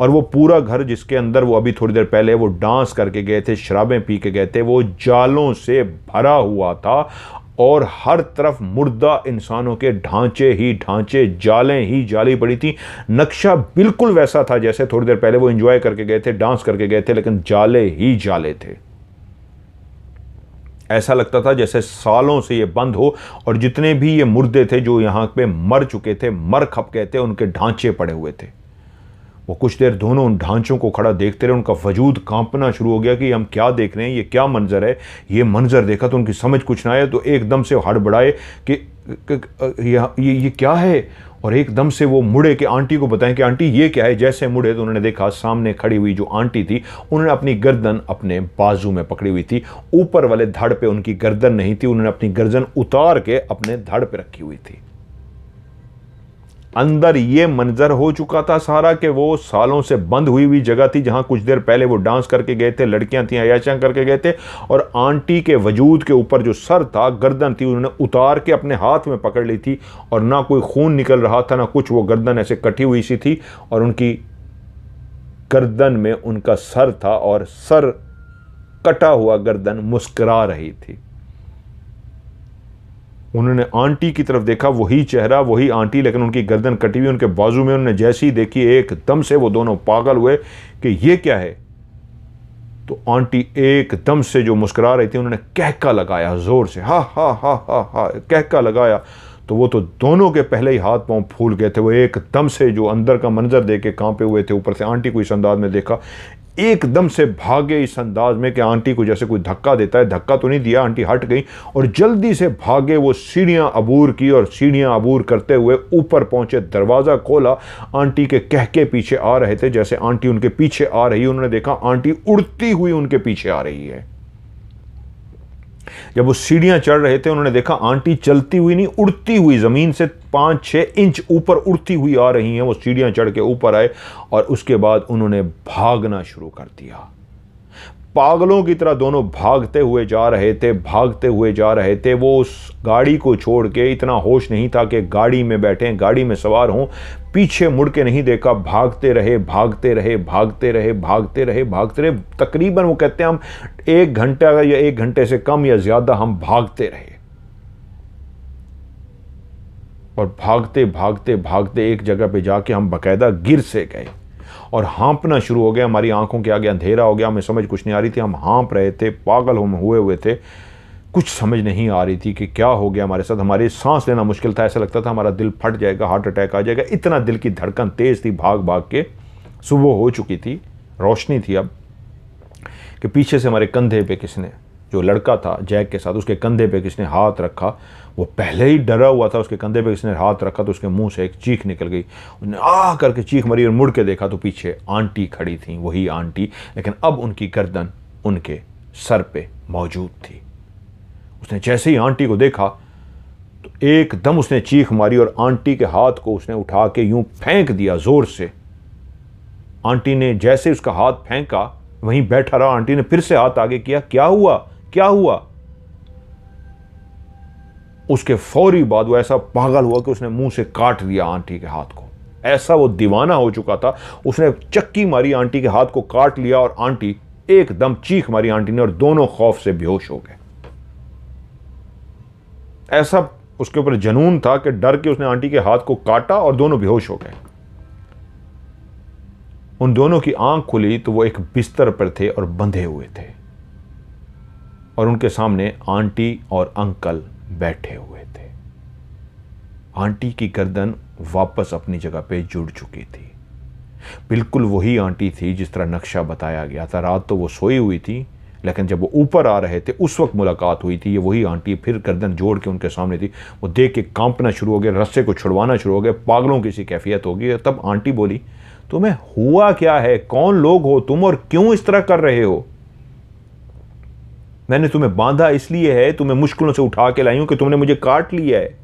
और वो पूरा घर जिसके अंदर वो अभी थोड़ी देर पहले वो डांस करके गए थे शराबें पी के गए थे वो जालों से भरा हुआ था और हर तरफ मुर्दा इंसानों के ढांचे ही ढांचे जालें ही जाली पड़ी थी नक्शा बिल्कुल वैसा था जैसे थोड़ी देर पहले वो एंजॉय करके गए थे डांस करके गए थे लेकिन जाले ही जाले थे ऐसा लगता था जैसे सालों से ये बंद हो और जितने भी ये मुर्दे थे जो यहाँ पे मर चुके थे मर खप गए थे उनके ढांचे पड़े हुए थे वो कुछ देर दोनों उन ढांचों को खड़ा देखते रहे उनका वजूद कांपना शुरू हो गया कि हम क्या देख रहे हैं ये क्या मंज़र है ये मंज़र देखा तो उनकी समझ कुछ ना आया तो एकदम से हड़बड़ाए कि ये ये क्या है और एकदम से वो मुड़े कि आंटी को बताएं कि आंटी ये क्या है जैसे मुड़े तो उन्होंने देखा सामने खड़ी हुई जो आंटी थी उन्होंने अपनी गर्दन अपने बाजू में पकड़ी हुई थी ऊपर वाले धड़ पे उनकी गर्दन नहीं थी उन्होंने अपनी गर्दन उतार के अपने धड़ पे रखी हुई थी अंदर ये मंजर हो चुका था सारा कि वो सालों से बंद हुई हुई जगह थी जहाँ कुछ देर पहले वो डांस करके गए थे लड़कियाँ थीं अयाचियाँ करके गए थे और आंटी के वजूद के ऊपर जो सर था गर्दन थी उन्होंने उतार के अपने हाथ में पकड़ ली थी और ना कोई खून निकल रहा था ना कुछ वो गर्दन ऐसे कटी हुई सी थी और उनकी गर्दन में उनका सर था और सर कटा हुआ गर्दन मुस्करा रही थी उन्होंने आंटी की तरफ देखा वही चेहरा वही आंटी लेकिन उनकी गर्दन कटी हुई उनके बाजू में उन्होंने जैसी देखी एकदम से वो दोनों पागल हुए कि ये क्या है तो आंटी एकदम से जो मुस्करा रही थी उन्होंने कहका लगाया ज़ोर से हा हा हा हा हा कहका लगाया तो वो तो दोनों के पहले ही हाथ पांव फूल गए थे वो एकदम से जो अंदर का मंजर दे के कांपे हुए थे ऊपर से आंटी को इस अंदाज में देखा एकदम से भागे इस अंदाज में कि आंटी को जैसे कोई धक्का देता है धक्का तो नहीं दिया आंटी हट गई और जल्दी से भागे वो सीढ़ियां अबूर की और सीढ़ियां अबूर करते हुए ऊपर पहुंचे दरवाज़ा खोला आंटी के कह के पीछे आ रहे थे जैसे आंटी उनके पीछे आ रही उन्होंने देखा आंटी उड़ती हुई उनके पीछे आ रही है जब वो सीढ़ियाँ चढ़ रहे थे उन्होंने देखा आंटी चलती हुई नहीं उड़ती हुई ज़मीन से पाँच छः इंच ऊपर उड़ती हुई आ रही हैं वो सीढ़ियाँ चढ़ के ऊपर आए और उसके बाद उन्होंने भागना शुरू कर दिया पागलों की तरह दोनों भागते हुए जा रहे थे भागते हुए जा रहे थे वो उस गाड़ी को छोड़ के इतना होश नहीं था कि गाड़ी में बैठें गाड़ी में सवार हों पीछे मुड़ के नहीं देखा भागते रहे भागते रहे भागते रहे भागते रहे भागते रहे तकरीबन वो कहते हैं हम एक घंटा या एक घंटे से कम या ज़्यादा हम भागते रहे और भागते भागते भागते एक जगह पे जाके हम बकायदा गिर से गए और हांपना शुरू हो गया हमारी आंखों के आगे अंधेरा हो गया हमें समझ कुछ नहीं आ रही थी हम हाँप रहे थे पागल हम हुए हुए थे कुछ समझ नहीं आ रही थी कि क्या हो गया हमारे साथ हमारे सांस लेना मुश्किल था ऐसा लगता था हमारा दिल फट जाएगा हार्ट अटैक आ जाएगा इतना दिल की धड़कन तेज़ थी भाग भाग के सुबह हो चुकी थी रोशनी थी अब कि पीछे से हमारे कंधे पे किसने जो लड़का था जैक के साथ उसके कंधे पे किसने हाथ रखा वो पहले ही डरा हुआ था उसके कंधे पे किसने हाथ रखा तो उसके मुंह से एक चीख निकल गई उन्हें आ करके चीख मरी और मुड़ के देखा तो पीछे आंटी खड़ी थी वही आंटी लेकिन अब उनकी गर्दन उनके सर पे मौजूद थी उसने जैसे ही आंटी को देखा तो एकदम उसने चीख मारी और आंटी के हाथ को उसने उठा के यूं फेंक दिया ज़ोर से आंटी ने जैसे उसका हाथ फेंका वहीं बैठा रहा आंटी ने फिर से हाथ आगे किया क्या हुआ क्या हुआ उसके फौरी बाद वो ऐसा पागल हुआ कि उसने मुंह से काट दिया आंटी के हाथ को ऐसा वो दीवाना हो चुका था उसने चक्की मारी आंटी के हाथ को काट लिया और आंटी एकदम चीख मारी आंटी ने और दोनों खौफ से बेहोश हो गए ऐसा उसके ऊपर जनून था कि डर के उसने आंटी के हाथ को काटा और दोनों बेहोश हो गए उन दोनों की आंख खुली तो वो एक बिस्तर पर थे और बंधे हुए थे और उनके सामने आंटी और अंकल बैठे हुए थे आंटी की गर्दन वापस अपनी जगह पे जुड़ चुकी थी बिल्कुल वही आंटी थी जिस तरह नक्शा बताया गया था रात तो वो सोई हुई थी लेकिन जब वो ऊपर आ रहे थे उस वक्त मुलाकात हुई थी ये वही आंटी फिर गर्दन जोड़ के उनके सामने थी वो देख के कांपना शुरू हो गया रस्से को छुड़वाना शुरू हो गया पागलों की सी कैफियत होगी तब आंटी बोली तुम्हें हुआ क्या है कौन लोग हो तुम और क्यों इस तरह कर रहे हो मैंने तुम्हें बांधा इसलिए है तुम्हें मुश्किलों से उठा के लाई हूं कि तुमने मुझे काट लिया है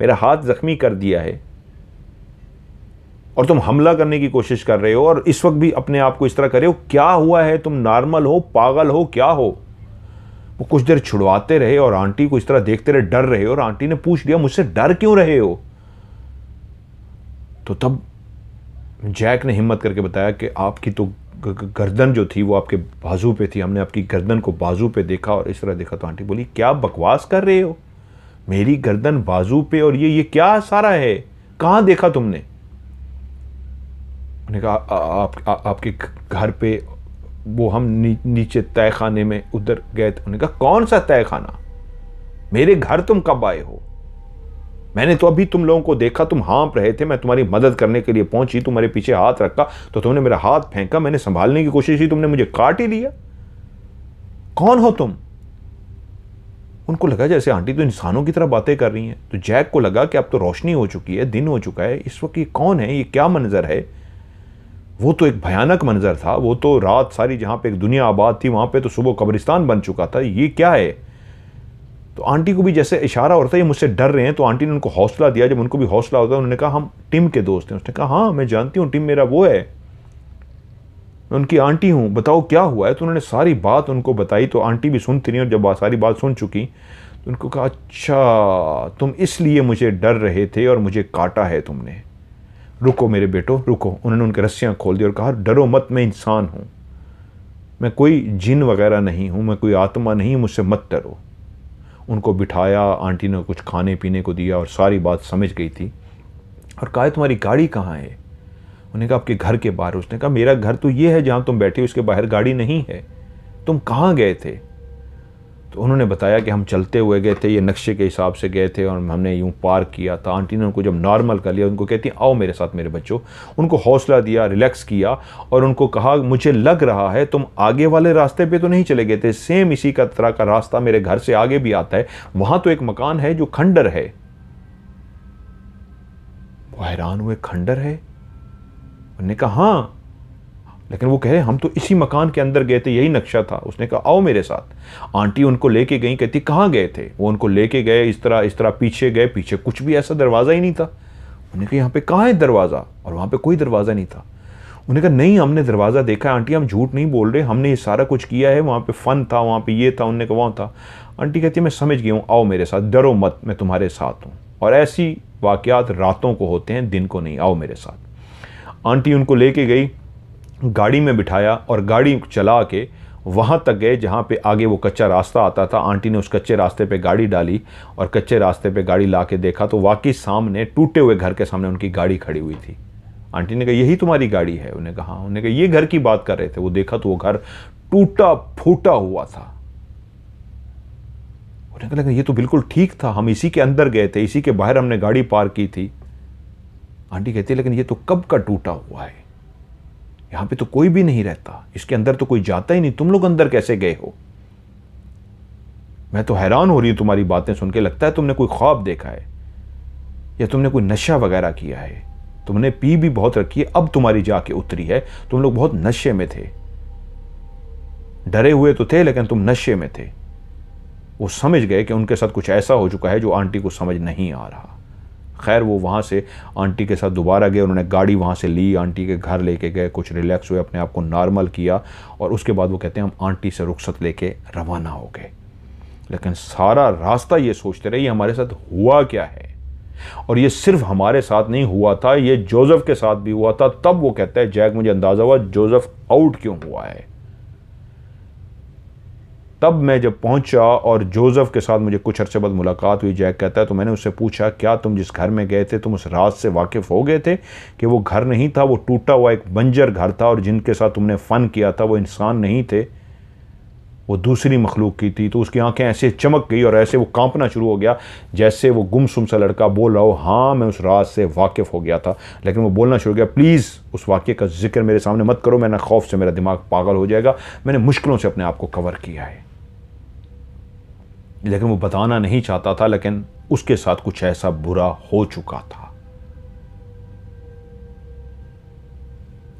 मेरा हाथ जख्मी कर दिया है और तुम हमला करने की कोशिश कर रहे हो और इस वक्त भी अपने आप को इस तरह कर रहे हो क्या हुआ है तुम नॉर्मल हो पागल हो क्या हो वो कुछ देर छुड़वाते रहे और आंटी को इस तरह देखते रहे डर रहे और आंटी ने पूछ लिया मुझसे डर क्यों रहे हो तो तब जैक ने हिम्मत करके बताया कि आपकी तो गर्दन जो थी वो आपके बाजू पे थी हमने आपकी गर्दन को बाजू पे देखा और इस तरह देखा तो आंटी बोली क्या बकवास कर रहे हो मेरी गर्दन बाजू पे और ये ये क्या सारा है कहाँ देखा तुमने उन्होंने कहा आपके घर पे वो हम नी, नीचे तय खाने में उधर गए थे उन्होंने कहा कौन सा तय खाना मेरे घर तुम कब आए हो मैंने तो अभी तुम लोगों को देखा तुम हाँप रहे थे मैं तुम्हारी मदद करने के लिए पहुंची तुम्हारे पीछे हाथ रखा तो तुमने मेरा हाथ फेंका मैंने संभालने की कोशिश की तुमने मुझे काट ही लिया कौन हो तुम उनको लगा जैसे आंटी तो इंसानों की तरह बातें कर रही हैं तो जैक को लगा कि अब तो रोशनी हो चुकी है दिन हो चुका है इस वक्त ये कौन है ये क्या मंजर है वो तो एक भयानक मंजर था वो तो रात सारी जहाँ पे एक दुनिया आबाद थी वहाँ पे तो सुबह कब्रिस्तान बन चुका था ये क्या है तो आंटी को भी जैसे इशारा होता है ये मुझसे डर रहे हैं तो आंटी ने उनको हौसला दिया जब उनको भी हौसला होता है उन्होंने कहा हम टिम के दोस्त हैं उसने कहा हाँ मैं जानती हूँ टिम मेरा वो है मैं उनकी आंटी हूँ बताओ क्या हुआ है तो उन्होंने सारी बात उनको बताई तो आंटी भी सुनती रही और जब सारी बात सुन चुकी तो उनको कहा अच्छा तुम इसलिए मुझे डर रहे थे और मुझे काटा है तुमने रुको मेरे बेटो रुको उन्होंने उनके रस्सियाँ खोल दी और कहा डरो मत मैं इंसान हूँ मैं कोई जिन वगैरह नहीं हूँ मैं कोई आत्मा नहीं हूँ मुझसे मत डरो उनको बिठाया आंटी ने कुछ खाने पीने को दिया और सारी बात समझ गई थी और कहा तुम्हारी गाड़ी कहाँ है उन्हें कहा आपके घर के बाहर उसने कहा मेरा घर तो ये है जहाँ तुम बैठे हो इसके बाहर गाड़ी नहीं है तुम कहाँ गए थे तो उन्होंने बताया कि हम चलते हुए गए थे ये नक्शे के हिसाब से गए थे और हमने यूँ पार किया था तो आंटी ने उनको जब नॉर्मल कर लिया उनको कहती आओ मेरे साथ मेरे बच्चों उनको हौसला दिया रिलैक्स किया और उनको कहा मुझे लग रहा है तुम आगे वाले रास्ते पे तो नहीं चले गए थे सेम इसी का तरह का रास्ता मेरे घर से आगे भी आता है वहाँ तो एक मकान है जो खंडर है वो हैरान हुए खंडर है उन्होंने कहा हाँ लेकिन वो कह रहे हम तो इसी मकान के अंदर गए थे यही नक्शा था उसने कहा आओ मेरे साथ आंटी उनको लेके गई कहती कहाँ गए थे वो उनको लेके गए इस तरह इस तरह पीछे गए पीछे कुछ भी ऐसा दरवाज़ा ही नहीं था उन्हें कहा यहाँ पे कहाँ है दरवाज़ा और वहाँ पे कोई दरवाज़ा नहीं था उन्होंने कहा नहीं हमने दरवाज़ा देखा है आंटी हम झूठ नहीं बोल रहे हमने ये सारा कुछ किया है वहाँ पर फन था वहाँ पर ये था उन्होंने कहा वहाँ था आंटी कहती मैं समझ गई हूँ आओ मेरे साथ डरो मत मैं तुम्हारे साथ हूँ और ऐसी वाक़ात रातों को होते हैं दिन को नहीं आओ मेरे साथ आंटी उनको लेके गई गाड़ी में बिठाया और गाड़ी चला के वहाँ तक गए जहाँ पे आगे वो कच्चा रास्ता आता था आंटी ने उस कच्चे रास्ते पे गाड़ी डाली और कच्चे रास्ते पे गाड़ी ला के देखा तो वाकई सामने टूटे हुए घर के सामने उनकी गाड़ी खड़ी हुई थी आंटी ने कहा यही तुम्हारी गाड़ी है उन्हें कहा उन्हें कहा ये घर की बात कर रहे थे वो देखा तो वो घर टूटा फूटा हुआ था उन्हें कहा लगा ये तो बिल्कुल ठीक था हम इसी के अंदर गए थे इसी के बाहर हमने गाड़ी पार की थी आंटी कहती है लेकिन ये तो कब का टूटा हुआ है यहां पे तो कोई भी नहीं रहता इसके अंदर तो कोई जाता ही नहीं तुम लोग अंदर कैसे गए हो मैं तो हैरान हो रही हूं तुम्हारी बातें सुन के लगता है तुमने कोई ख्वाब देखा है या तुमने कोई नशा वगैरह किया है तुमने पी भी बहुत रखी है अब तुम्हारी जाके उतरी है तुम लोग बहुत नशे में थे डरे हुए तो थे लेकिन तुम नशे में थे वो समझ गए कि उनके साथ कुछ ऐसा हो चुका है जो आंटी को समझ नहीं आ रहा खैर वो वहाँ से आंटी के साथ दोबारा गए उन्होंने गाड़ी वहाँ से ली आंटी के घर लेके गए कुछ रिलैक्स हुए अपने आप को नॉर्मल किया और उसके बाद वो कहते हैं हम आंटी से रुख्सत लेके रवाना हो गए लेकिन सारा रास्ता ये सोचते रहे हमारे साथ हुआ क्या है और ये सिर्फ हमारे साथ नहीं हुआ था ये जोसेफ के साथ भी हुआ था तब वो कहता है जैक मुझे अंदाज़ा हुआ जोसेफ आउट क्यों हुआ है तब मैं जब पहुंचा और जोसेफ के साथ मुझे कुछ अरसे बाद मुलाकात हुई जैक कहता है तो मैंने उससे पूछा क्या तुम जिस घर में गए थे तुम उस रात से वाकिफ़ हो गए थे कि वो घर नहीं था वो टूटा हुआ एक बंजर घर था और जिनके साथ तुमने फ़न किया था वो इंसान नहीं थे वो दूसरी मखलूक की थी तो उसकी आंखें ऐसे चमक गई और ऐसे वो कांपना शुरू हो गया जैसे वो गुमसुम सा लड़का बोल रहा हो हाँ मैं उस रात से वाकिफ़ हो गया था लेकिन वो बोलना शुरू किया प्लीज़ उस वाक्य का जिक्र मेरे सामने मत करो मैंने खौफ से मेरा दिमाग पागल हो जाएगा मैंने मुश्किलों से अपने आप को कवर किया है लेकिन वो बताना नहीं चाहता था लेकिन उसके साथ कुछ ऐसा बुरा हो चुका था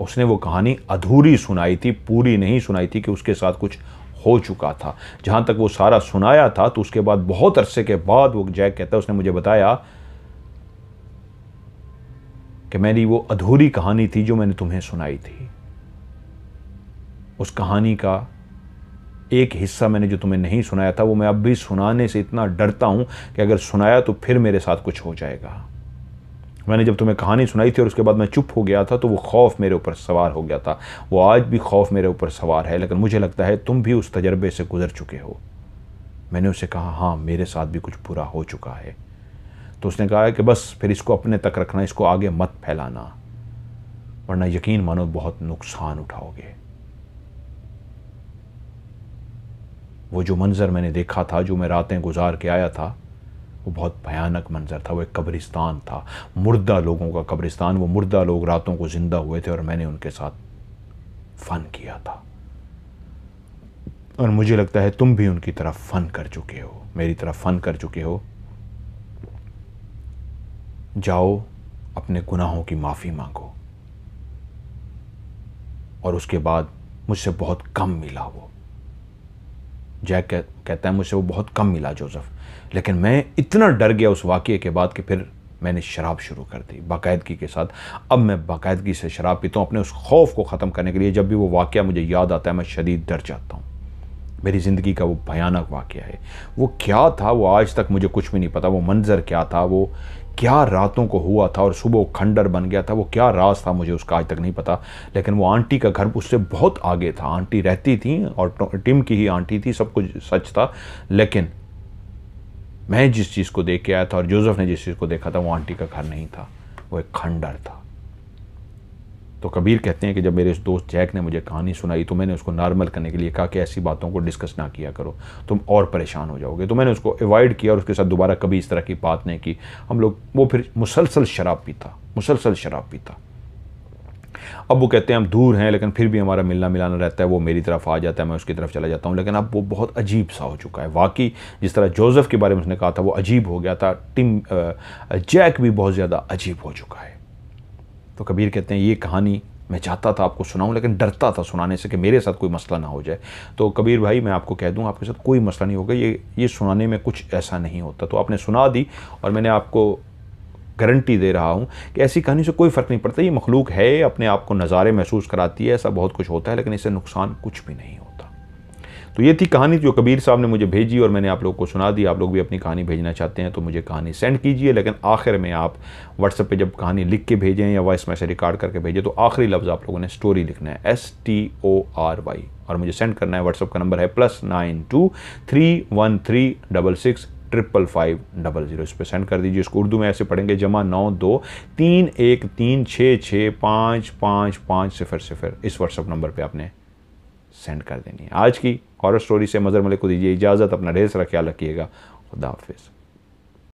उसने वो कहानी अधूरी सुनाई थी पूरी नहीं सुनाई थी कि उसके साथ कुछ हो चुका था जहाँ तक वो सारा सुनाया था तो उसके बाद बहुत अरसे के बाद वो जैक कहता है उसने मुझे बताया कि मेरी वो अधूरी कहानी थी जो मैंने तुम्हें सुनाई थी उस कहानी का एक हिस्सा मैंने जो तुम्हें नहीं सुनाया था वो मैं अब भी सुनाने से इतना डरता हूँ कि अगर सुनाया तो फिर मेरे साथ कुछ हो जाएगा मैंने जब तुम्हें कहानी सुनाई थी और उसके बाद मैं चुप हो गया था तो वो खौफ मेरे ऊपर सवार हो गया था वो आज भी खौफ मेरे ऊपर सवार है लेकिन मुझे लगता है तुम भी उस तजर्बे से गुजर चुके हो मैंने उसे कहा हाँ मेरे साथ भी कुछ बुरा हो चुका है तो उसने कहा कि बस फिर इसको अपने तक रखना इसको आगे मत फैलाना वरना यकीन मानो बहुत नुकसान उठाओगे वो जो मंज़र मैंने देखा था जो मैं रातें गुजार के आया था वो बहुत भयानक मंज़र था वो एक कब्रिस्तान था मुर्दा लोगों का कब्रिस्तान वो मुर्दा लोग रातों को ज़िंदा हुए थे और मैंने उनके साथ फ़न किया था और मुझे लगता है तुम भी उनकी तरफ फ़न कर चुके हो मेरी तरफ फ़न कर चुके हो जाओ अपने गुनाहों की माफ़ी मांगो और उसके बाद मुझसे बहुत कम मिला वो जैक कह, कहता है मुझसे वो बहुत कम मिला जोसेफ लेकिन मैं इतना डर गया उस वाक्य के बाद कि फिर मैंने शराब शुरू कर दी बाकायदगी के साथ अब मैं बाकायदगी से शराब पीता हूँ अपने उस खौफ को ख़त्म करने के लिए जब भी वो वाक्य मुझे याद आता है मैं शदीद डर जाता हूँ मेरी ज़िंदगी का वो भयानक वाक़ है वो क्या था वो आज तक मुझे कुछ भी नहीं पता वो मंज़र क्या था वो क्या रातों को हुआ था और सुबह खंडर बन गया था वो क्या राज था मुझे उसका आज तक नहीं पता लेकिन वो आंटी का घर उससे बहुत आगे था आंटी रहती थी और टिम की ही आंटी थी सब कुछ सच था लेकिन मैं जिस चीज़ को देख के आया था और जोसेफ ने जिस चीज़ को देखा था वो आंटी का घर नहीं था वो एक खंडर था तो कबीर कहते हैं कि जब मेरे दोस्त जैक ने मुझे कहानी सुनाई तो मैंने उसको नॉर्मल करने के लिए कहा कि ऐसी बातों को डिस्कस ना किया करो तुम और परेशान हो जाओगे तो मैंने उसको अवॉइड किया और उसके साथ दोबारा कभी इस तरह की बात नहीं की हम लोग वो फिर मुसलसल शराब पीता मुसलसल शराब पीता अब वो कहते हैं हम दूर हैं लेकिन फिर भी हमारा मिलना मिलाना रहता है वो मेरी तरफ आ जाता है मैं उसकी तरफ चला जाता हूँ लेकिन अब वो बहुत अजीब सा हो चुका है वाकई जिस तरह जोसेफ के बारे में उसने कहा था वो अजीब हो गया था टिम जैक भी बहुत ज़्यादा अजीब हो चुका है तो कबीर कहते हैं ये कहानी मैं चाहता था आपको सुनाऊं लेकिन डरता था सुनाने से कि मेरे साथ कोई मसला ना हो जाए तो कबीर भाई मैं आपको कह दूं आपके साथ कोई मसला नहीं होगा ये ये सुनाने में कुछ ऐसा नहीं होता तो आपने सुना दी और मैंने आपको गारंटी दे रहा हूँ कि ऐसी कहानी से कोई फ़र्क नहीं पड़ता ये मखलूक है अपने आप को नज़ारे महसूस कराती है ऐसा बहुत कुछ होता है लेकिन इससे नुकसान कुछ भी नहीं होता तो ये थी कहानी जो कबीर साहब ने मुझे भेजी और मैंने आप लोग को सुना दी आप लोग भी अपनी कहानी भेजना चाहते हैं तो मुझे कहानी सेंड कीजिए लेकिन आखिर में आप व्हाट्सएप पर जब कहानी लिख के भेजें या वॉइस मैसेज रिकॉर्ड करके भेजें तो आखिरी लफ्ज़ आप लोगों ने स्टोरी लिखना है S T O R Y और मुझे सेंड करना है व्हाट्सअप का नंबर है plus nine two three one three double six triple five double zero इस पर सेंड कर दीजिए इसको उर्दू में ऐसे पढ़ेंगे जमा नौ दो तीन एक तीन छः छः पाँच पाँच पाँच सिफर सिफर इस व्हाट्सअप नंबर पे आपने सेंड कर देनी है आज की और स्टोरी से मज़र मलिक को दीजिए इजाज़त अपना ढेर सारा ख्याल रखिएगा खुदा हाफिज़